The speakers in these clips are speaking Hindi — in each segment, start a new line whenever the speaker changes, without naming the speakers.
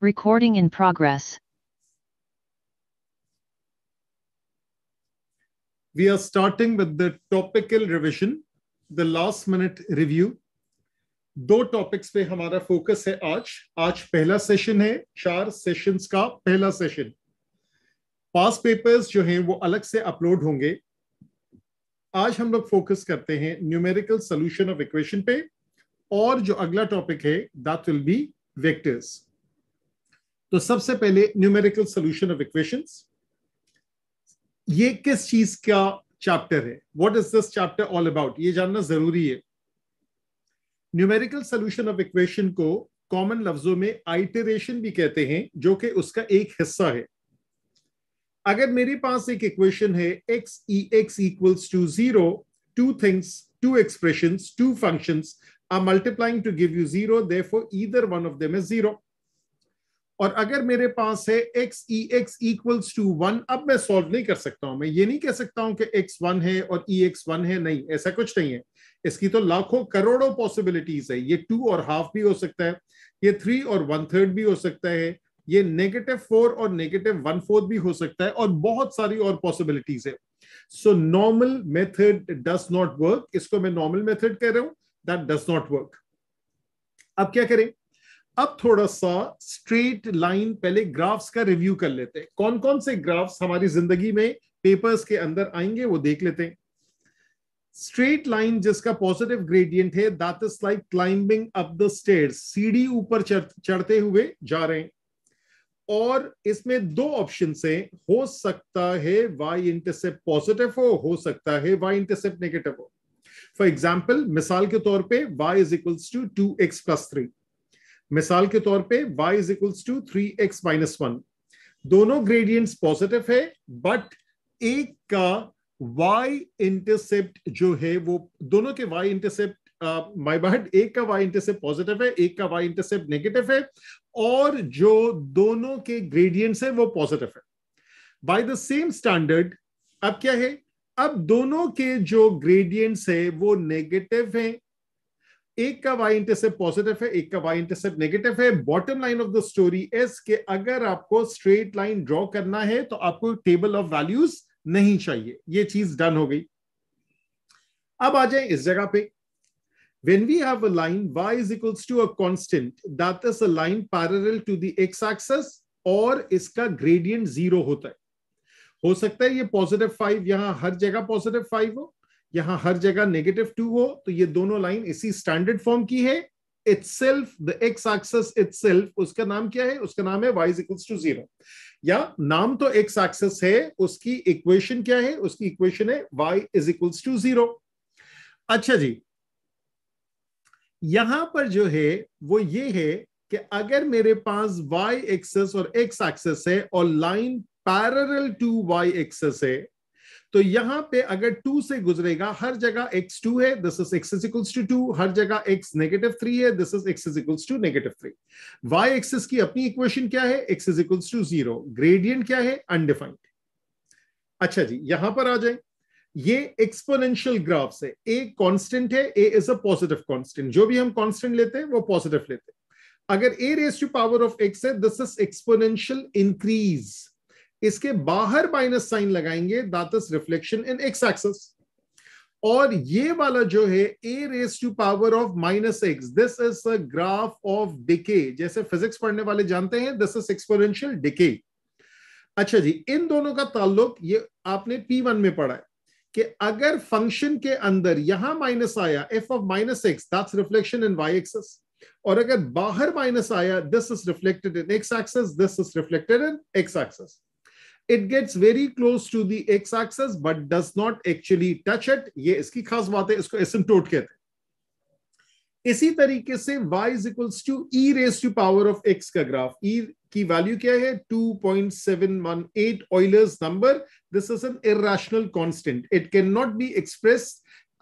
Recording in progress. We are starting with the topical revision, the last minute review. दो टॉपिक्स पे हमारा फोकस है आज आज पहला सेशन है चार सेशंस का पहला सेशन पास पेपर्स जो हैं वो अलग से अपलोड होंगे आज हम लोग फोकस करते हैं न्यूमेरिकल सोल्यूशन ऑफ इक्वेशन पे और जो अगला टॉपिक है दैट विल बी वेक्टर्स तो सबसे पहले न्यूमेरिकल सोल्यूशन ऑफ इक्वेशन ये किस चीज का चैप्टर है what is this chapter all about ये जानना जरूरी है न्यूमेरिकल सोल्यूशन ऑफ इक्वेशन को कॉमन लफ्जों में आइटरेशन भी कहते हैं जो कि उसका एक हिस्सा है अगर मेरे पास एक इक्वेशन है x e x equals to zero two things two expression two function are multiplying to give you zero therefore either one of them is zero और अगर मेरे पास है x e x equals to one अब मैं सॉल्व नहीं कर सकता हूं मैं ये नहीं कह सकता हूं कि एक्स वन है और ई एक्स वन है नहीं ऐसा कुछ नहीं है इसकी तो लाखों करोड़ों पॉसिबिलिटीज है ये टू और हाफ भी हो सकता है ये थ्री और वन थर्ड भी हो सकता है ये नेगेटिव फोर और नेगेटिव वन फोर्थ भी हो सकता है और बहुत सारी और पॉसिबिलिटीज है so normal method does not work इसको मैं नॉर्मल मेथड कह रहा हूं दैट डज नॉट वर्क अब क्या करें अब थोड़ा सा स्ट्रेट लाइन पहले ग्राफ्स का रिव्यू कर लेते हैं कौन कौन से ग्राफ्स हमारी जिंदगी में पेपर्स के अंदर आएंगे वो देख लेते हैं स्ट्रेट लाइन जिसका पॉजिटिव ग्रेडियंट है that is like climbing up the stair सीढ़ी ऊपर चढ़ते हुए जा रहे हैं और इसमें दो ऑप्शन से हो सकता है वाई इंटरसेप्ट पॉजिटिव हो हो सकता है वाई इंटरसेप्ट नेगेटिव हो फॉर एग्जाम्पल मिसाल के तौर पर y is equals to two x plus three मिसाल के तौर पे y is equals to three x minus one दोनों ग्रेडियंट्स पॉजिटिव है बट एक का y इंटरसेप्ट जो है वो दोनों के y इंटरसेप्ट माई बहट एक का y इंटरसेप्ट पॉजिटिव है एक का y इंटरसेप्ट नेगेटिव है और जो दोनों के ग्रेडियंट्स है वो पॉजिटिव है बाय द सेम स्टैंडर्ड अब क्या है अब दोनों के जो ग्रेडियंट्स है वो नेगेटिव हैं एक का वाई इंटरसेप्ट पॉजिटिव है एक का वाई इंटरसेप्ट नेगेटिव है bottom line of the story is के अगर आपको स्ट्रेट लाइन ड्रॉ करना है तो आपको टेबल ऑफ वैल्यूज नहीं चाहिए ये चीज डन हो गई अब आ जाए इस जगह पे when we have a line y is equals to a constant that is a line parallel to the x axis और इसका ग्रेडियंट जीरो होता है हो सकता है ये पॉजिटिव फाइव यहां हर जगह पॉजिटिव फाइव हो यहां हर जगह नेगेटिव टू हो तो ये दोनों लाइन इसी स्टैंडर्ड फॉर्म की है itself the x axis self उसका नाम क्या है उसका नाम है वाई इक्वल्स टू जीरो या नाम तो एक्स एक्सेस है उसकी इक्वेशन क्या है उसकी इक्वेशन है y is equals to zero अच्छा जी यहां पर जो है वो ये है कि अगर मेरे पास y एक्सेस और x एक्सेस है और line parallel to y axis है तो यहां पे अगर टू से गुजरेगा हर जगह एक्स टू है this is x is equals to two हर जगह एक्स नेगेटिव थ्री है this is x is equals to negative three y axis की अपनी इक्वेशन क्या है x is equals to zero gradient क्या है अनडिफाइंड अच्छा जी यहां पर आ जाए ये एक्सपोनेंशियल ग्राफ है ए कांस्टेंट है a is a positive constant जो भी हम कांस्टेंट लेते हैं वो पॉजिटिव लेते हैं अगर a raise to power of x है दिस इज एक्सपोनेंशियल इंक्रीज इसके बाहर माइनस साइन लगाएंगे that is reflection in x axis और ये वाला जो है a raise to power of minus x this is a graph of decay जैसे फिजिक्स पढ़ने वाले जानते हैं दिस इज एक्सपोरेंशियल डिके अच्छा जी इन दोनों का ताल्लुक ये आपने पी वन में पढ़ा है कि अगर फंक्शन के अंदर यहां माइनस आया f of minus x that's reflection in y axis और अगर बाहर माइनस आया this is reflected in x axis this is reflected in x axis it gets very close to the x axis but does not actually touch it ये इसकी खास बात है इसको एसिम्टोट कहते हैं इसी तरीके से Y is equals to E raise to power of X का ग्राफ ई e की वैल्यू क्या है 2.718 Euler's number this is an irrational constant it can not be express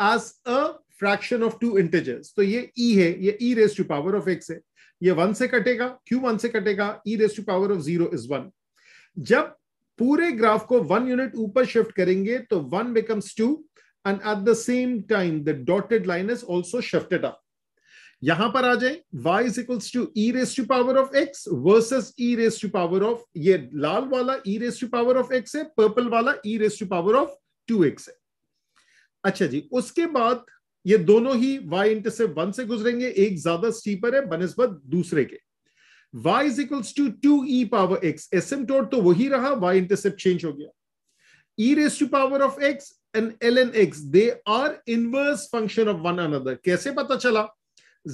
as a fraction of two integers तो ये ई e है ये ई raise to power of x है ये वन से कटेगा क्यू वन से कटेगा E raise to power of zero is one जब पूरे ग्राफ को वन यूनिट ऊपर शिफ्ट करेंगे तो one becomes two and at the same time the dotted line is also shifted up यहां पर आ जाए y is equals to E raise to power of x versus e raise to power of ये लाल वाला e raise to power of x है पर्पल वाला e raise to power of 2x है अच्छा जी उसके बाद ये दोनों ही y इंटरसेप्ट वन से गुजरेंगे एक ज्यादा स्टीपर है बनस्बत दूसरे के y is equals to two e power x asymptote तो वही रहा y इंटरसेप्ट चेंज हो गया e raise to power of x and ln x they are inverse function of one another कैसे पता चला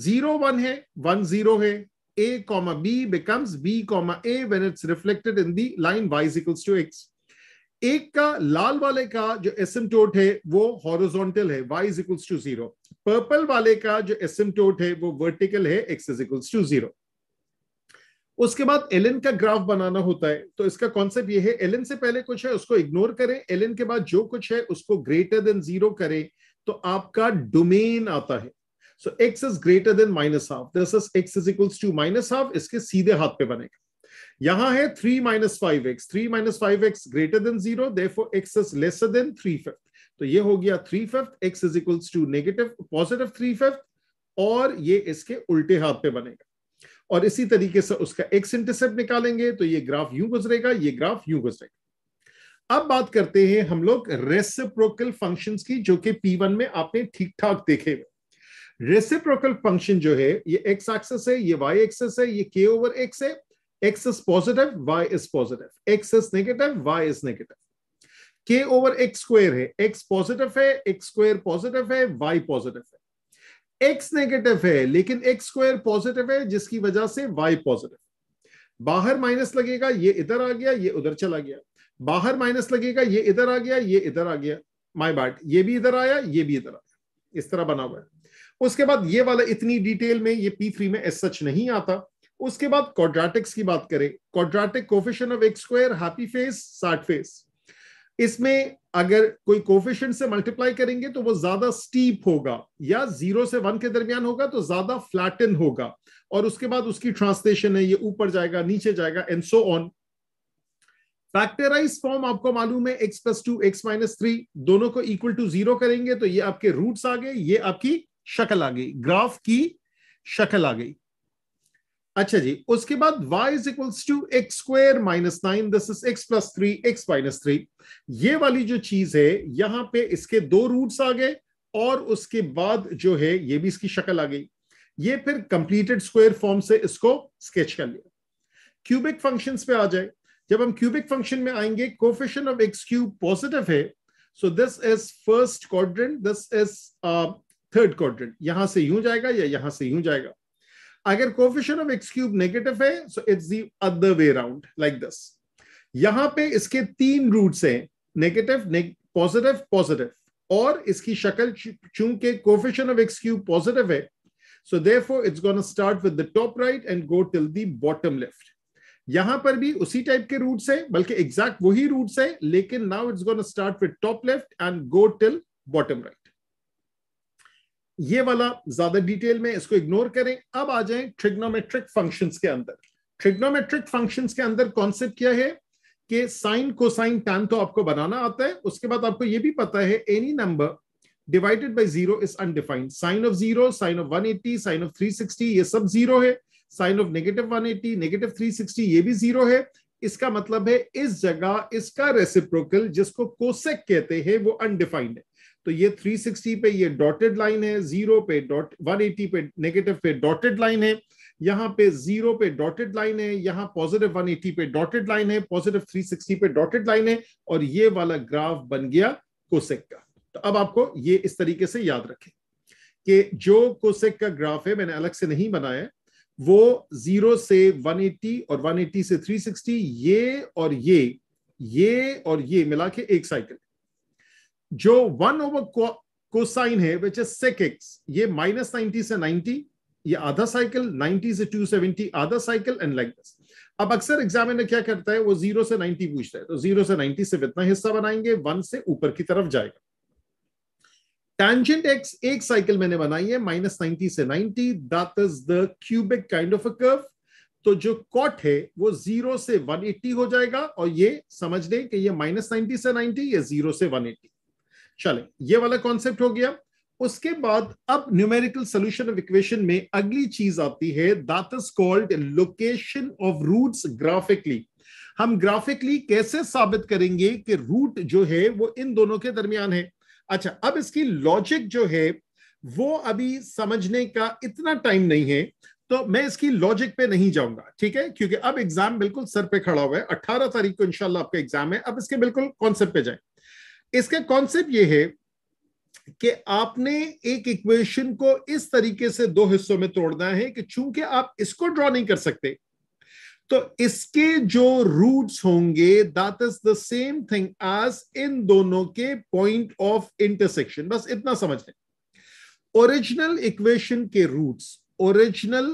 जीरो वन है वन जीरो है a comma b becomes b comma a when it's reflected in the line y is equals to x एक का लाल वाले का जो एसिम्टोट है वो हॉरिजॉन्टल है y is equals to zero purple वाले का जो एसिम्टोट है वो वर्टिकल है x is equals to zero उसके बाद एल का ग्राफ बनाना होता है तो इसका कॉन्सेप्ट ये है एल से पहले कुछ है उसको इग्नोर करें एल के बाद जो कुछ है उसको ग्रेटर देन जीरो करें तो आपका डोमेन आता है so x is greater than minus half this is x is equals to minus half इसके सीधे हाथ पे बनेगा यहां है three minus five x three minus five x greater than zero x is lesser than three fifth तो ये हो गया three fifth x is equals to negative positive three fifth और ये इसके उल्टे हाथ पे बनेगा और इसी तरीके से उसका एक इंटरसेप्ट निकालेंगे तो ये ग्राफ यूं गुजरेगा ये ग्राफ यूं गुजरेगा अब बात करते हैं हम लोग रेसिप्रोकल फंक्शन की जो कि पी में आपने ठीक ठाक देखे रेसिप्रोकल फंक्शन जो है ये एक्स एक्सेस है ये वाई एक्सेस है ये के ओवर एक्स है x is positive y is positive x is negative y is negative k over x square है एक्स पॉजिटिव है एक्स स्क्वायर पॉजिटिव है वाई पॉजिटिव है एक्स नेगेटिव है लेकिन एक्स स्क्वायर पॉजिटिव है जिसकी वजह से वाई पॉजिटिव बाहर माइनस लगेगा ये इधर आ गया ये उधर चला गया बाहर माइनस लगेगा ये इधर आ गया ये इधर आ गया माई बाट ये भी इधर आया ये भी इधर आया इस तरह बना हुआ है उसके बाद ये वाला इतनी डिटेल में ये पी थ्री में एस सच नहीं आता उसके बाद क्वाड्रेटिक्स की बात करें quadratic coefficient of x square happy face sad face इसमें अगर कोई कोफिशियंट से मल्टीप्लाई करेंगे तो वो ज्यादा स्टीप होगा या जीरो से वन के दरमियान होगा तो ज्यादा फ्लैटन होगा और उसके बाद उसकी ट्रांसलेशन है ये ऊपर जाएगा नीचे जाएगा and so on factorize form आपको मालूम है x plus two x minus three दोनों को इक्वल टू जीरो करेंगे तो ये आपके रूट्स आ गए ये आपकी शक्ल आ गई ग्राफ की शक्ल आ गई अच्छा जी उसके बाद y is equals to x square minus nine this is x plus three x minus three ये वाली जो चीज है यहां पे इसके दो रूट्स आ गए और उसके बाद जो है ये भी इसकी शक्ल आ गई ये फिर कंप्लीटेड स्क्वायर फॉर्म से इसको स्केच कर लिया क्यूबिक फंक्शन पे आ जाए जब हम क्यूबिक फंक्शन में आएंगे coefficient of x cube positive है so this is first quadrant this is third quadrant यहां से यूं जाएगा या यहां से यूं जाएगा अगर coefficient of x cube negative है so it's the other way round like this यहां पे इसके तीन रूट्स हैं नेगेटिव पॉजिटिव पॉजिटिव और इसकी शक्ल चूंकि coefficient of x cube positive है so for it's gone start with the top right and go till the bottom left यहां पर भी उसी टाइप के रूट्स है बल्कि एग्जैक्ट वही रूट्स है लेकिन now it's gone start with top left and go till bottom right ये वाला ज्यादा डिटेल में इसको इग्नोर करें अब आ जाए ट्रिग्नोमेट्रिक फंक्शंस के अंदर ट्रिग्नोमेट्रिक फंक्शंस के अंदर कॉन्सेप्ट क्या है कि साइन कोसाइन टैन तो आपको बनाना आता है उसके बाद आपको ये भी पता है any number divided by zero is undefined sine of zero sine of 180 sine of 360 ये सब जीरो है साइन ऑफ नेगेटिव 180 नेगेटिव 360 ये भी जीरो है इसका मतलब है इस जगह इसका रेसिप्रोकल जिसको कोसेक कहते हैं वो अनडिफाइंड है तो ये 360 पे ये डॉटेड लाइन है जीरो पे डॉट 180 पे नेगेटिव पे डॉटेड लाइन है यहाँ पे जीरो पे डॉटेड लाइन है यहाँ पॉजिटिव 180 पे डॉटेड लाइन है पॉजिटिव 360 पे डॉटेड लाइन है और ये वाला ग्राफ बन गया कोसेक का तो अब आपको ये इस तरीके से याद रखें कि जो कोसेक का ग्राफ है मैंने अलग से नहीं बनाया वो जीरो से 180 और 180 से 360 ये और ये ये और ये मिला के एक साइकिल जो वन ओवर कोसाइन है विच इज सेक एक्स ये माइनस नाइनटी से नाइनटी ये आधा साइकिल नाइनटी से टू सेवेंटी आधा साइकिल एंड लाइक दिस अब अक्सर एग्जामिनर क्या करता है वो जीरो से नाइनटी पूछता है तो जीरो से नाइनटी सिर्फ इतना हिस्सा बनाएंगे वन से ऊपर की तरफ जाएगा टेंजेंट एक्स एक साइकिल मैंने बनाई है माइनस नाइनटी से ninety that is the cubic kind of a curve तो जो कॉट है वो जीरो से वन एट्टी हो जाएगा और ये समझ लें कि ये माइनस नाइनटी से नाइनटी ये जीरो से वन एट्टी चले ये वाला कॉन्सेप्ट हो गया उसके बाद अब न्यूमेरिकल सोल्यूशन ऑफ इक्वेशन में अगली चीज आती है that is called location of roots graphically हम ग्राफिकली कैसे साबित करेंगे कि रूट जो है वो इन दोनों के दरमियान है अच्छा अब इसकी लॉजिक जो है वो अभी समझने का इतना टाइम नहीं है तो मैं इसकी लॉजिक पे नहीं जाऊंगा ठीक है क्योंकि अब एग्जाम बिल्कुल सर पे खड़ा हुआ है अट्ठारह तारीख को इंशाल्लाह आपका एग्जाम है अब इसके बिल्कुल कॉन्सेप्ट पे जाए इसका कॉन्सेप्ट ये है कि आपने एक इक्वेशन को इस तरीके से दो हिस्सों में तोड़ना है कि चूंकि आप इसको ड्रॉ नहीं कर सकते तो इसके जो रूट्स होंगे that is the same thing as in दोनों के पॉइंट ऑफ इंटरसेक्शन बस इतना समझ लें ओरिजिनल इक्वेशन के रूट्स ओरिजिनल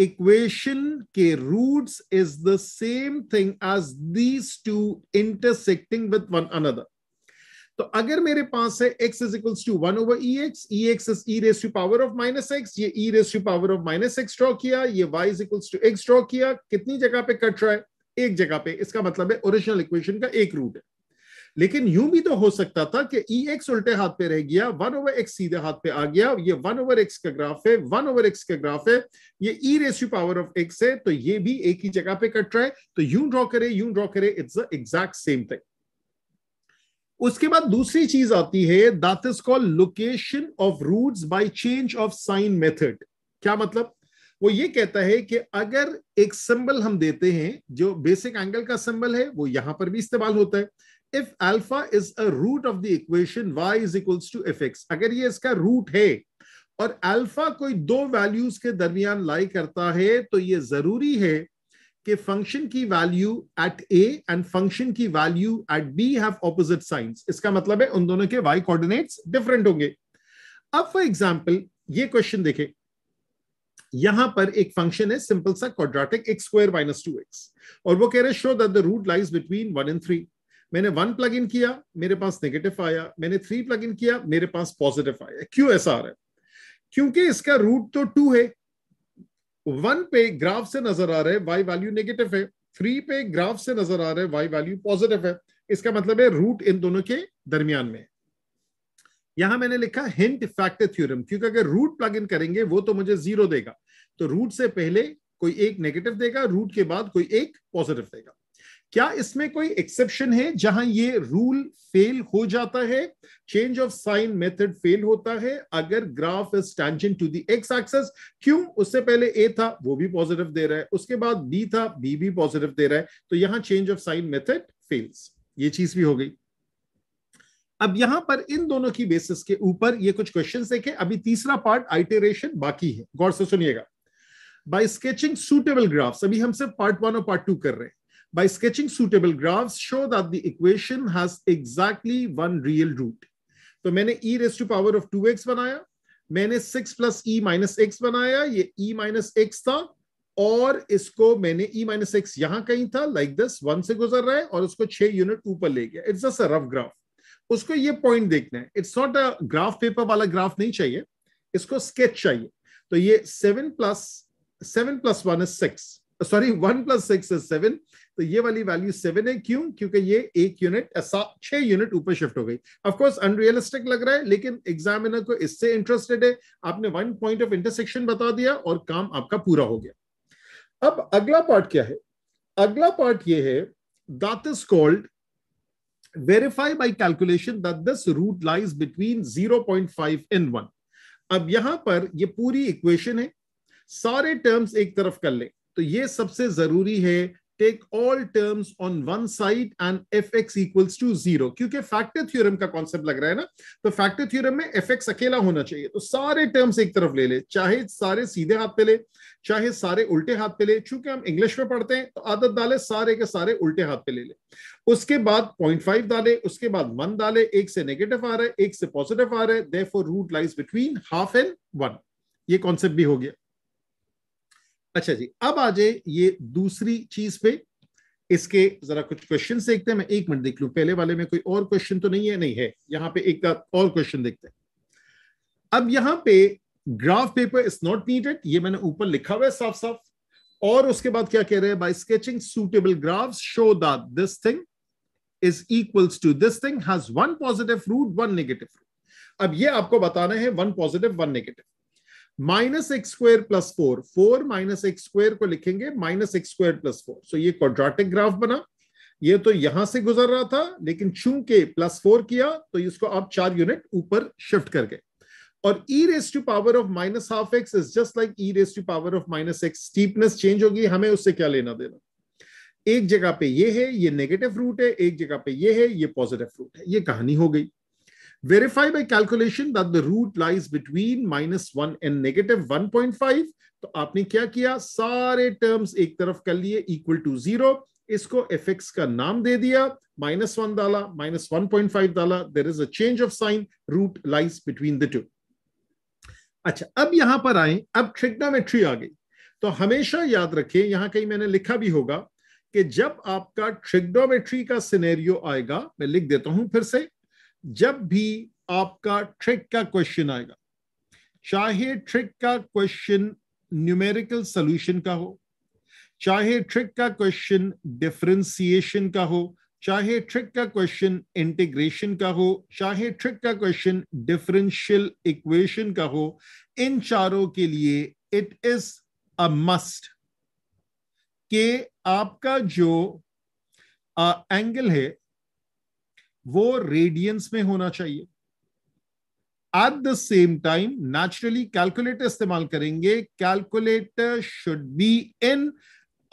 इक्वेशन के roots is the same thing as these two intersecting with one another तो अगर मेरे पास है x is equals to one over e x e x is e raise power of minus x ये ई raise power of minus x draw किया ये y is equals to x draw किया कितनी जगह पे कट रहा है एक जगह पे इसका मतलब है ओरिजिनल इक्वेशन का एक रूट है लेकिन यूं भी तो हो सकता था कि ई e एक्स उल्टे हाथ पे रह गया वन ओवर एक्स सीधे हाथ पे आ गया ये वन ओवर एक्स का ग्राफ है वन ओवर एक्स का ग्राफ है ये e raise to power of x है तो ये भी एक ही जगह पे कट रहा है तो यूं ड्रॉ करे यूं ड्रॉ करे इट्स एग्जैक्ट सेम थिंग उसके बाद दूसरी चीज आती है that is called location of roots by change of sign method क्या मतलब वो ये कहता है कि अगर एक सिंबल हम देते हैं जो बेसिक एंगल का सिंबल है वो यहां पर भी इस्तेमाल होता है if alpha is a root of the equation y is equals to f x अगर ये इसका रूट है और अल्फा कोई दो वैल्यूज के दरमियान लाई करता है तो ये जरूरी है कि फंक्शन की value at a and function की value at b have opposite signs इसका मतलब है उन दोनों के वाई कोऑर्डिनेट्स डिफरेंट होंगे अब फॉर एग्जांपल ये क्वेश्चन देखें यहां पर एक फंक्शन है सिंपल सा quadratic x square minus two x और वो कह रहे show that the root lies between one and three मैंने वन प्लग इन किया मेरे पास नेगेटिव आया मैंने थ्री प्लग इन किया मेरे पास पॉजिटिव आया क्यों ऐसा आ रहा है क्योंकि इसका रूट तो टू है वन पे ग्राफ से नजर आ रहे वाई वैल्यू नेगेटिव है थ्री पे ग्राफ से नजर आ रहे वाई वैल्यू पॉजिटिव है इसका मतलब है रूट इन दोनों के दरमियान में यहां मैंने लिखा हिंट फैक्टर थ्योरम क्योंकि अगर रूट प्लग इन करेंगे वो तो मुझे जीरो देगा तो रूट से पहले कोई एक नेगेटिव देगा रूट के बाद कोई एक पॉजिटिव देगा क्या इसमें कोई एक्सेप्शन है जहां ये रूल फेल हो जाता है change of sign method fail होता है अगर graph is tangent to the x axis क्यों उससे पहले ए था वो भी पॉजिटिव दे रहा है उसके बाद बी था बी भी पॉजिटिव दे रहा है तो यहां change of sign method fails ये चीज भी हो गई अब यहां पर इन दोनों की बेसिस के ऊपर ये कुछ क्वेश्चन देखे अभी तीसरा पार्ट आइटेरेशन बाकी है गौर से सुनिएगा बाय स्केचिंग सूटेबल ग्राफ्स अभी हम सिर्फ पार्ट वन और पार्ट टू कर रहे हैं by sketching suitable graphs, show that the equation has exactly one real root. तो मैंने e raised to power of 2x बनाया मैंने 6 plus e minus x बनाया ये e minus x था और इसको मैंने e माइनस एक्स यहां कहीं था लाइक दिस वन से गुजर रहा है और उसको छह यूनिट ऊपर ले गया it's just a rough graph उसको ये पॉइंट देखना है it's not a graph paper वाला ग्राफ नहीं चाहिए इसको स्केच चाहिए तो ये seven plus seven plus one is six sorry one plus six is seven तो ये वाली वैल्यू सेवन है क्यों क्योंकि ये एक यूनिट छह यूनिट ऊपर शिफ्ट हो गई ऑफकोर्स अनरियलिस्टिक लग रहा है लेकिन एग्जामिनर को इससे इंटरेस्टेड है आपने वन पॉइंट ऑफ इंटरसेक्शन बता दिया और काम आपका पूरा हो गया अब अगला पार्ट क्या है अगला पार्ट ये है that is called verify by calculation that this root lies between 0.5 and 1 अब यहां पर ये पूरी इक्वेशन है सारे टर्म्स एक तरफ कर ले तो ये सबसे जरूरी है take all terms on one side and fx equals to zero क्योंकि factor theorem का concept लग रहा है ना तो factor theorem में fx अकेला होना चाहिए तो सारे terms एक तरफ ले ले चाहे सारे सीधे हाथ पे ले चाहे सारे उल्टे हाथ पे ले चूंकि हम इंग्लिश में पढ़ते हैं तो आदत डाले सारे के सारे उल्टे हाथ पे ले ले उसके बाद पॉइंट फाइव डाले उसके बाद वन डाले एक से नेगेटिव आ रहा है एक से पॉजिटिव आ रहा है there root lies between half and one ये कॉन्सेप्ट भी हो गया अच्छा जी अब आ जाए ये दूसरी चीज पे इसके जरा कुछ क्वेश्चन देखते हैं मैं एक मिनट देख लू पहले वाले में कोई और क्वेश्चन तो नहीं है नहीं है यहाँ पे एक और क्वेश्चन देखते हैं अब यहाँ पे graph paper is not needed ये मैंने ऊपर लिखा हुआ है साफ साफ और उसके बाद क्या कह रहे हैं by sketching suitable graph show this thing is equals to this thing has one positive root one negative root अब ये आपको बताना है one positive one negative minus x square plus four four minus x square को लिखेंगे minus x square plus four so ये क्वाड्राटिक ग्राफ बना ये तो यहां से गुजर रहा था लेकिन चूंकि प्लस फोर किया तो इसको आप चार यूनिट ऊपर शिफ्ट कर गए और e raise to power of minus half x is just like e raise to power of minus x steepness change होगी हमें उससे क्या लेना देना एक जगह पे ये है ये नेगेटिव रूट है एक जगह पे ये है ये पॉजिटिव रूट है ये कहानी हो गई Verify by calculation that the root lies between minus one and negative 1.5 तो आपने क्या किया सारे टर्म्स एक तरफ कर लिए इक्वल टू जीरो इसको एफ एक्स का नाम दे दिया माइनस वन डाला माइनस वन पॉइंट फाइव डाला there is a change of sign root lies between the two अच्छा अब यहां पर आए अब ट्रिग्नोमेट्री आ गई तो हमेशा याद रखें यहां कहीं मैंने लिखा भी होगा कि जब आपका ट्रिग्नोमेट्री का सिनेरियो आएगा मैं लिख देता हूं फिर से जब भी आपका ट्रिक का क्वेश्चन आएगा चाहे ट्रिक का क्वेश्चन न्यूमेरिकल सोल्यूशन का हो चाहे ट्रिक का क्वेश्चन डिफरेंसिएशन का हो चाहे ट्रिक का क्वेश्चन इंटीग्रेशन का हो चाहे ट्रिक का क्वेश्चन डिफरेंशियल इक्वेशन का हो इन चारों के लिए इट इज अ मस्ट के आपका जो एंगल uh, है वो रेडियंस में होना चाहिए at the same time naturally calculator इस्तेमाल करेंगे calculator should be in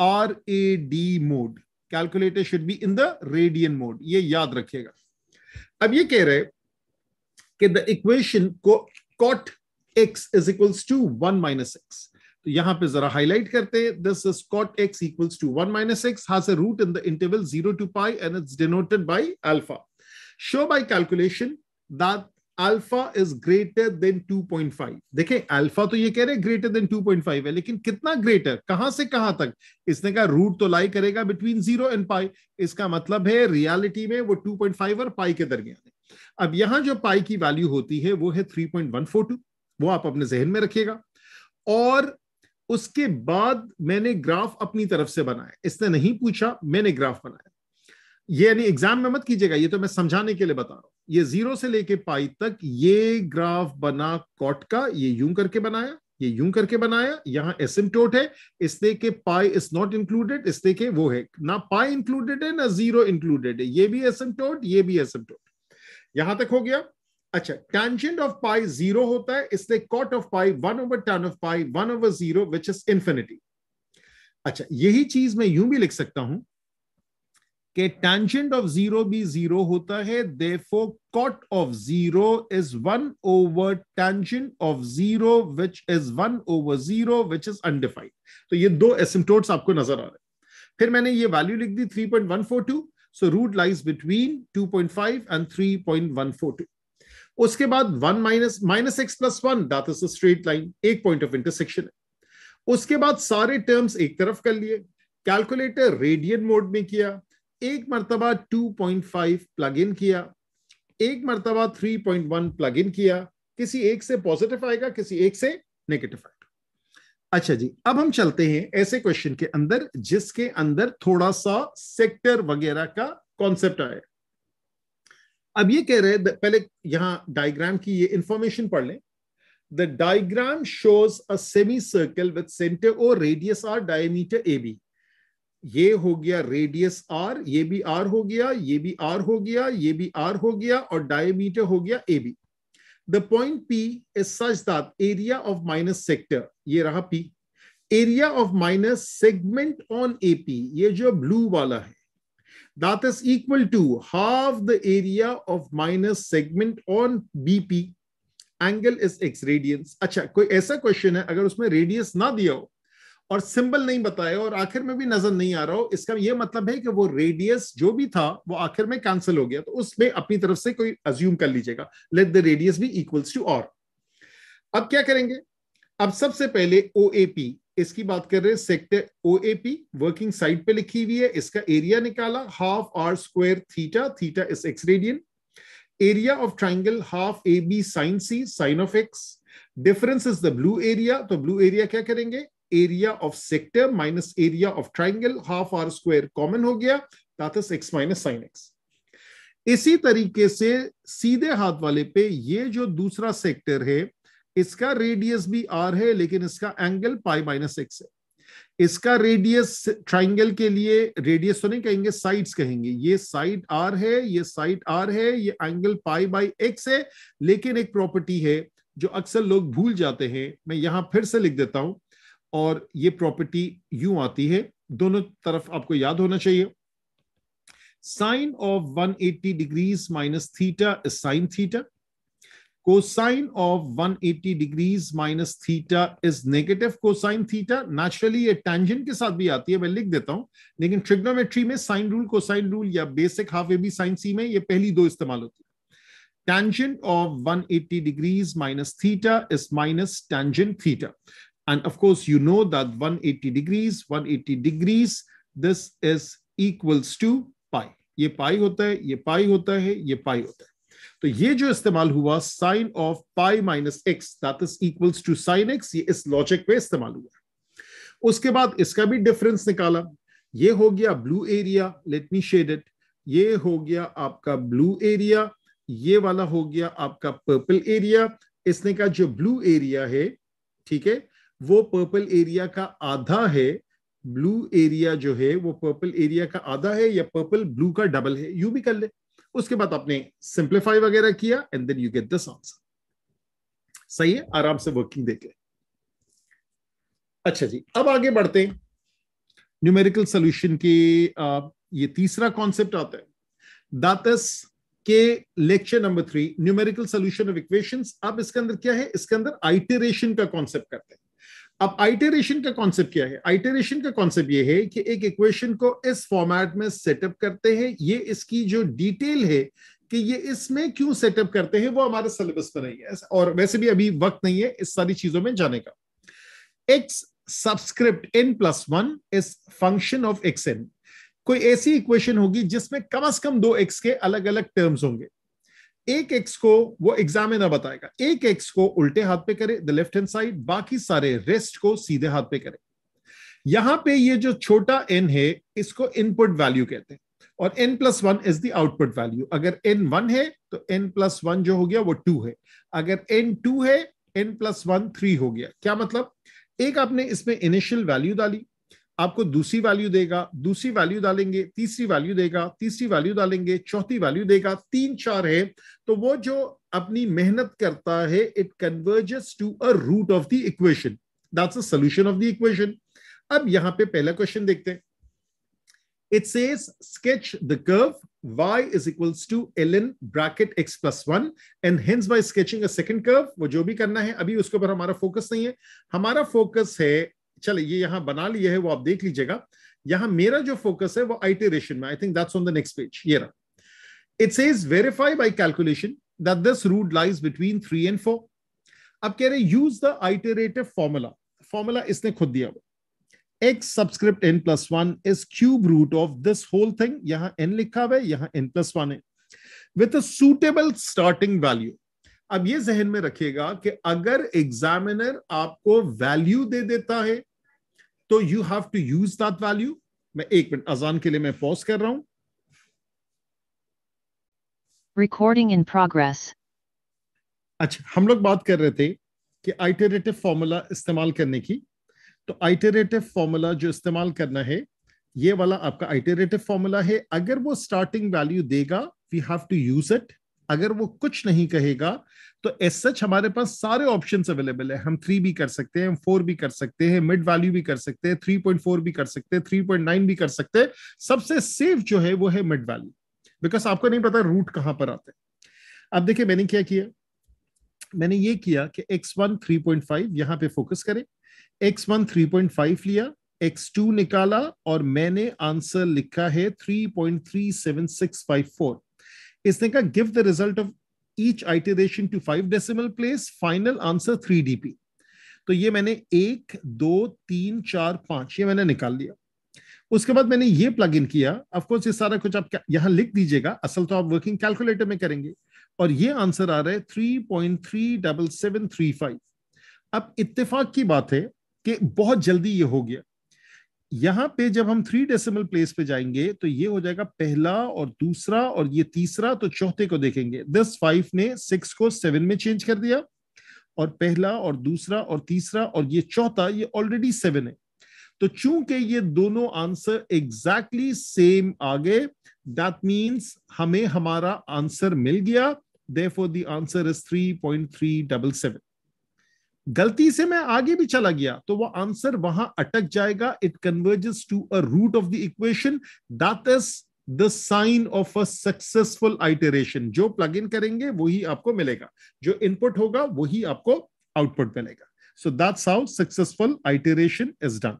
R A D mode calculator should be in the radian mode ये याद रखिएगा अब ये कह रहे कि द इक्वेशन को cot x is equals to one minus x तो यहां पे जरा हाईलाइट करते हैं this is cot x equal to one minus x has a root in the interval zero to pi and it's denoted by alpha show by calculation that alpha is greater than 2.5 देखें अल्फा तो ये कह रहे greater than 2.5 है लेकिन कितना greater कहां से कहां तक इसने कहा रूट तो लाई करेगा बिटवीन जीरो and pi इसका मतलब है reality में वो 2.5 और पाई के दरमियान है अब यहां जो पाई की वैल्यू होती है वो है 3.142 वो आप अपने जहन में रखिएगा और उसके बाद मैंने ग्राफ अपनी तरफ से बनाया इसने नहीं पूछा मैंने ग्राफ बनाया ये यानी एग्जाम में मत कीजिएगा ये तो मैं समझाने के लिए बता रहा हूं ये जीरो से लेके पाई तक ये ग्राफ बना कॉट का ये यूं करके बनाया ये यूं करके बनाया यहां एसिम्टोट है इसलिए के पाई इज नॉट इंक्लूडेड इसलिए के वो है ना पाई इंक्लूडेड है ना जीरो इंक्लूडेड है ये भी एसिम्टोट ये भी एसिम्टोट यहां तक हो गया अच्छा टेंजेंट ऑफ पाई जीरो होता है इसलिए cot of pi one over tan of pi one over zero which is infinity अच्छा यही चीज मैं यूं भी लिख सकता हूं कि टेंशेंट ऑफ जीरो भी जीरो होता है therefore cot of zero is one over tangent of zero which is one over zero which is undefined तो ये दो एसिमटोट्स आपको नजर आ रहे हैं फिर मैंने ये वैल्यू लिख दी three point one four two so root lies between two point five and three point one four two उसके बाद one minus minus x plus one that is a straight line एक पॉइंट ऑफ इंटरसेक्शन है उसके बाद सारे टर्म्स एक तरफ कर लिए कैलकुलेटर रेडियन मोड में किया एक मरतबा 2.5 प्लग इन किया एक मरतबा 3.1 प्लग इन किया किसी एक से पॉजिटिव आएगा किसी एक से नेगेटिव आएगा अच्छा जी अब हम चलते हैं ऐसे क्वेश्चन के अंदर जिसके अंदर थोड़ा सा सेक्टर वगैरह का कॉन्सेप्ट आया अब ये कह रहे हैं पहले यहां डायग्राम की ये इंफॉर्मेशन पढ़ लें the diagram shows a semicircle with centre और radius r diameter A B ये हो गया रेडियस आर ये भी आर हो गया ये भी आर हो गया ये भी आर हो गया और डायमीटर हो गया A B the point P is such that area of minor sector ये रहा P area of minor segment on A P ये जो ब्लू वाला है that is equal to half the area of minor segment on B P angle is x radians अच्छा कोई ऐसा क्वेश्चन है अगर उसमें रेडियस ना दिया हो और सिंबल नहीं बताए और आखिर में भी नजर नहीं आ रहा हो इसका ये मतलब है कि वो रेडियस जो भी था वो आखिर में कैंसिल हो गया तो उसमें अपनी तरफ से कोई अज्यूम कर लीजिएगा लेट द रेडियस भी इक्वल्स टू और अब क्या करेंगे अब सबसे पहले ओ इसकी बात कर रहे हैं सेक्टर ओ वर्किंग साइड पे लिखी हुई है इसका एरिया निकाला half r square theta theta is x radian area of triangle half a b sine C sine of x difference is the blue area तो ब्लू एरिया क्या करेंगे area of sector minus area of triangle half r square common हो गया that is x minus sine x इसी तरीके से सीधे हाथ वाले पे ये जो दूसरा सेक्टर है इसका रेडियस भी आर है लेकिन इसका एंगल पाई माइनस एक्स है इसका रेडियस ट्राइंगल के लिए रेडियस तो नहीं कहेंगे साइड्स कहेंगे ये साइड आर है ये साइड आर है ये एंगल पाई बाई एक्स है लेकिन एक प्रॉपर्टी है जो अक्सर लोग भूल जाते हैं मैं यहां फिर से लिख देता हूं और ये प्रॉपर्टी यू आती है दोनों तरफ आपको याद होना चाहिए sine of 180 eighty degrees minus theta is sine theta cosine of 180 degrees minus theta is negative cosine theta naturally ये टेंजेंट के साथ भी आती है मैं लिख देता हूं लेकिन ट्रिग्नोमेट्री में sine rule cosine rule या basic half a b sine C में ये पहली दो इस्तेमाल होती है tangent of 180 degrees minus theta is minus tangent theta. And of course, you know that 180 degrees, 180 degrees, this is equals to pi. ये पाई होता है ये पाई होता है ये पाई होता है तो ये जो इस्तेमाल हुआ sine of pi minus x that is equals to sine x ये इस लॉजिक पे इस्तेमाल हुआ उसके बाद इसका भी डिफरेंस निकाला ये हो गया blue area let me shade it ये हो गया आपका ब्लू एरिया ये वाला हो गया आपका पर्पल एरिया इसने कहा जो ब्लू एरिया है ठीक है वो पर्पल एरिया का आधा है ब्लू एरिया जो है वो पर्पल एरिया का आधा है या पर्पल ब्लू का डबल है यू भी कर ले उसके बाद आपने सिंप्लीफाई वगैरह किया and then you get this answer सही है आराम से वर्किंग देख ले अच्छा जी अब आगे बढ़ते हैं न्यूमेरिकल सोल्यूशन के ये तीसरा कॉन्सेप्ट आता है दातस के lecture number three numerical solution of equations अब इसके अंदर क्या है इसके अंदर आइटरेशन का कॉन्सेप्ट करते हैं अब आइटरेशन का कॉन्सेप्ट क्या है आइटरेशन का कॉन्सेप्ट यह है कि एक इक्वेशन को इस फॉर्मेट में सेटअप करते हैं ये इसकी जो डिटेल है कि ये इसमें क्यों सेटअप करते हैं वो हमारे सिलेबस में नहीं है और वैसे भी अभी वक्त नहीं है इस सारी चीजों में जाने का x subscript n plus one is function of x n कोई ऐसी इक्वेशन होगी जिसमें कम अज कम दो एक्स के अलग अलग टर्म्स होंगे एक एक्स को वो एग्जामिनर बताएगा एक एक्स को उल्टे हाथ पे करे द लेफ्ट हैंड साइड बाकी सारे रेस्ट को सीधे हाथ पे करे यहां पे ये जो छोटा एन है इसको इनपुट वैल्यू कहते हैं और n plus one is the output value अगर एन वन है तो एन प्लस वन जो हो गया वो टू है अगर एन टू है एन प्लस वन थ्री हो गया क्या मतलब एक आपने इसमें इनिशियल वैल्यू डाली आपको दूसरी वैल्यू देगा दूसरी वैल्यू डालेंगे तीसरी वैल्यू देगा तीसरी वैल्यू डालेंगे चौथी वैल्यू देगा तीन चार है तो वो जो अपनी मेहनत करता है it converges to a root of the equation that's a solution of the equation अब यहां पे पहला क्वेश्चन देखते हैं it says sketch the curve y is equals to ln bracket x plus 1 and hence by sketching a second curve वो जो भी करना है अभी उसके ऊपर हमारा फोकस नहीं है हमारा फोकस है चले ये यहाँ बना लिए है वो आप देख लीजिएगा यहाँ मेरा जो फोकस है वो आइटेरेशन में I think that's on the next page ये रहा it says verify by calculation that this root lies between three and four अब कह रहे use the iterative formula formula इसने खुद दिया हुआ x subscript n plus one is cube root of this whole thing यहां एन लिखा हुआ है यहां एन प्लस वन है विथ सुटेबल स्टार्टिंग वैल्यू अब ये जहन में रखिएगा कि अगर एग्जामिनर आपको वैल्यू दे देता है तो you have to use that value मैं एक मिनट अजान के लिए मैं पॉज कर रहा हूं रिकॉर्डिंग इन प्रोग्रेस अच्छा हम लोग बात कर रहे थे कि आइटरेटिव फॉर्मूला इस्तेमाल करने की तो आइटरेटिव फॉर्मूला जो इस्तेमाल करना है ये वाला आपका आइटरेटिव फॉर्मूला है अगर वो स्टार्टिंग वैल्यू देगा we have to use it अगर वो कुछ नहीं कहेगा तो एस सच हमारे पास सारे ऑप्शन अवेलेबल है हम थ्री भी कर सकते हैं हम फोर भी कर सकते हैं मिड वैल्यू भी कर सकते हैं थ्री पॉइंट फोर भी कर सकते हैं थ्री पॉइंट नाइन भी कर सकते हैं सबसे सेफ जो है वो है मिड वैल्यू बिकॉज आपको नहीं पता रूट कहां पर आते हैं अब देखिए मैंने क्या किया मैंने ये किया कि x one three point five यहां पे फोकस करें x one three point five लिया एक्स टू निकाला और मैंने आंसर लिखा है three point three seven six five four इसने कहा give the result of each iteration to five decimal place final answer three तो ये मैंने एक दो तीन चार पांच ये मैंने निकाल लिया उसके बाद मैंने ये प्लग इन किया ऑफकोर्स ये सारा कुछ आप यहाँ लिख दीजिएगा असल तो आप वर्किंग कैलकुलेटर में करेंगे और ये आंसर आ रहा है three point three double seven three five अब इतफाक की बात है कि बहुत जल्दी ये हो गया यहाँ पे जब हम थ्री डेसिमल प्लेस पे जाएंगे तो ये हो जाएगा पहला और दूसरा और ये तीसरा तो चौथे को देखेंगे दस फाइव ने सिक्स को सेवन में चेंज कर दिया और पहला और दूसरा और तीसरा और ये चौथा ये ऑलरेडी सेवन है तो चूंकि ये दोनों आंसर एग्जैक्टली सेम आ गए दैट मीन्स हमें हमारा आंसर मिल गया therefore the answer answer is three point three double seven गलती से मैं आगे भी चला गया तो वो आंसर वहां अटक जाएगा it converges to a root of the equation that is the sign of a successful iteration जो प्लग इन करेंगे वही आपको मिलेगा जो इनपुट होगा वही आपको आउटपुट मिलेगा so that's how successful iteration is done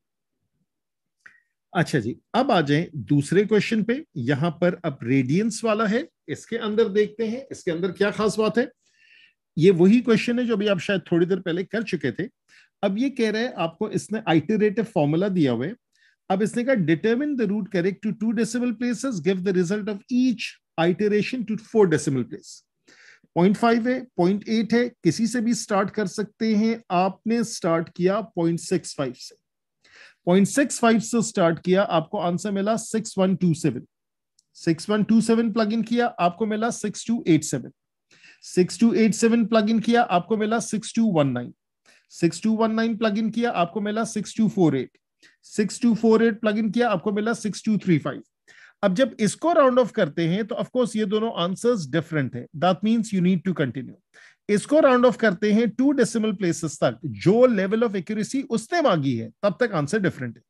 अच्छा जी अब आ जाए दूसरे क्वेश्चन पे यहां पर अब रेडियंस वाला है इसके अंदर देखते हैं इसके अंदर क्या खास बात है ये वही क्वेश्चन है जो अभी आप शायद थोड़ी देर पहले कर चुके थे अब ये कह रहे हैं आपको इसने आइटरेटिव फॉर्मूला दिया हुआ है अब इसने कहा determine the root correct to two decimal places give the result of each iteration to four decimal place point five है पॉइंट एट है किसी से भी स्टार्ट कर सकते हैं आपने स्टार्ट किया पॉइंट सिक्स फाइव से पॉइंट सिक्स फाइव से स्टार्ट किया आपको आंसर मिला six one two seven six one two seven plug in किया आपको मिला six two eight seven six two eight seven plug in किया आपको मिला six two one nine six two one nine plug in किया आपको मिला six two four eight six two four eight plug in किया आपको मिला सिक्स टू थ्री फाइव अब जब इसको राउंड ऑफ करते हैं तो ऑफकोर्स ये दोनों आंसर्स डिफरेंट है that means you need to continue इसको राउंड ऑफ करते हैं टू डेसिमल प्लेसेस तक जो लेवल ऑफ एक्यूरेसी उसने मांगी है तब तक आंसर डिफरेंट है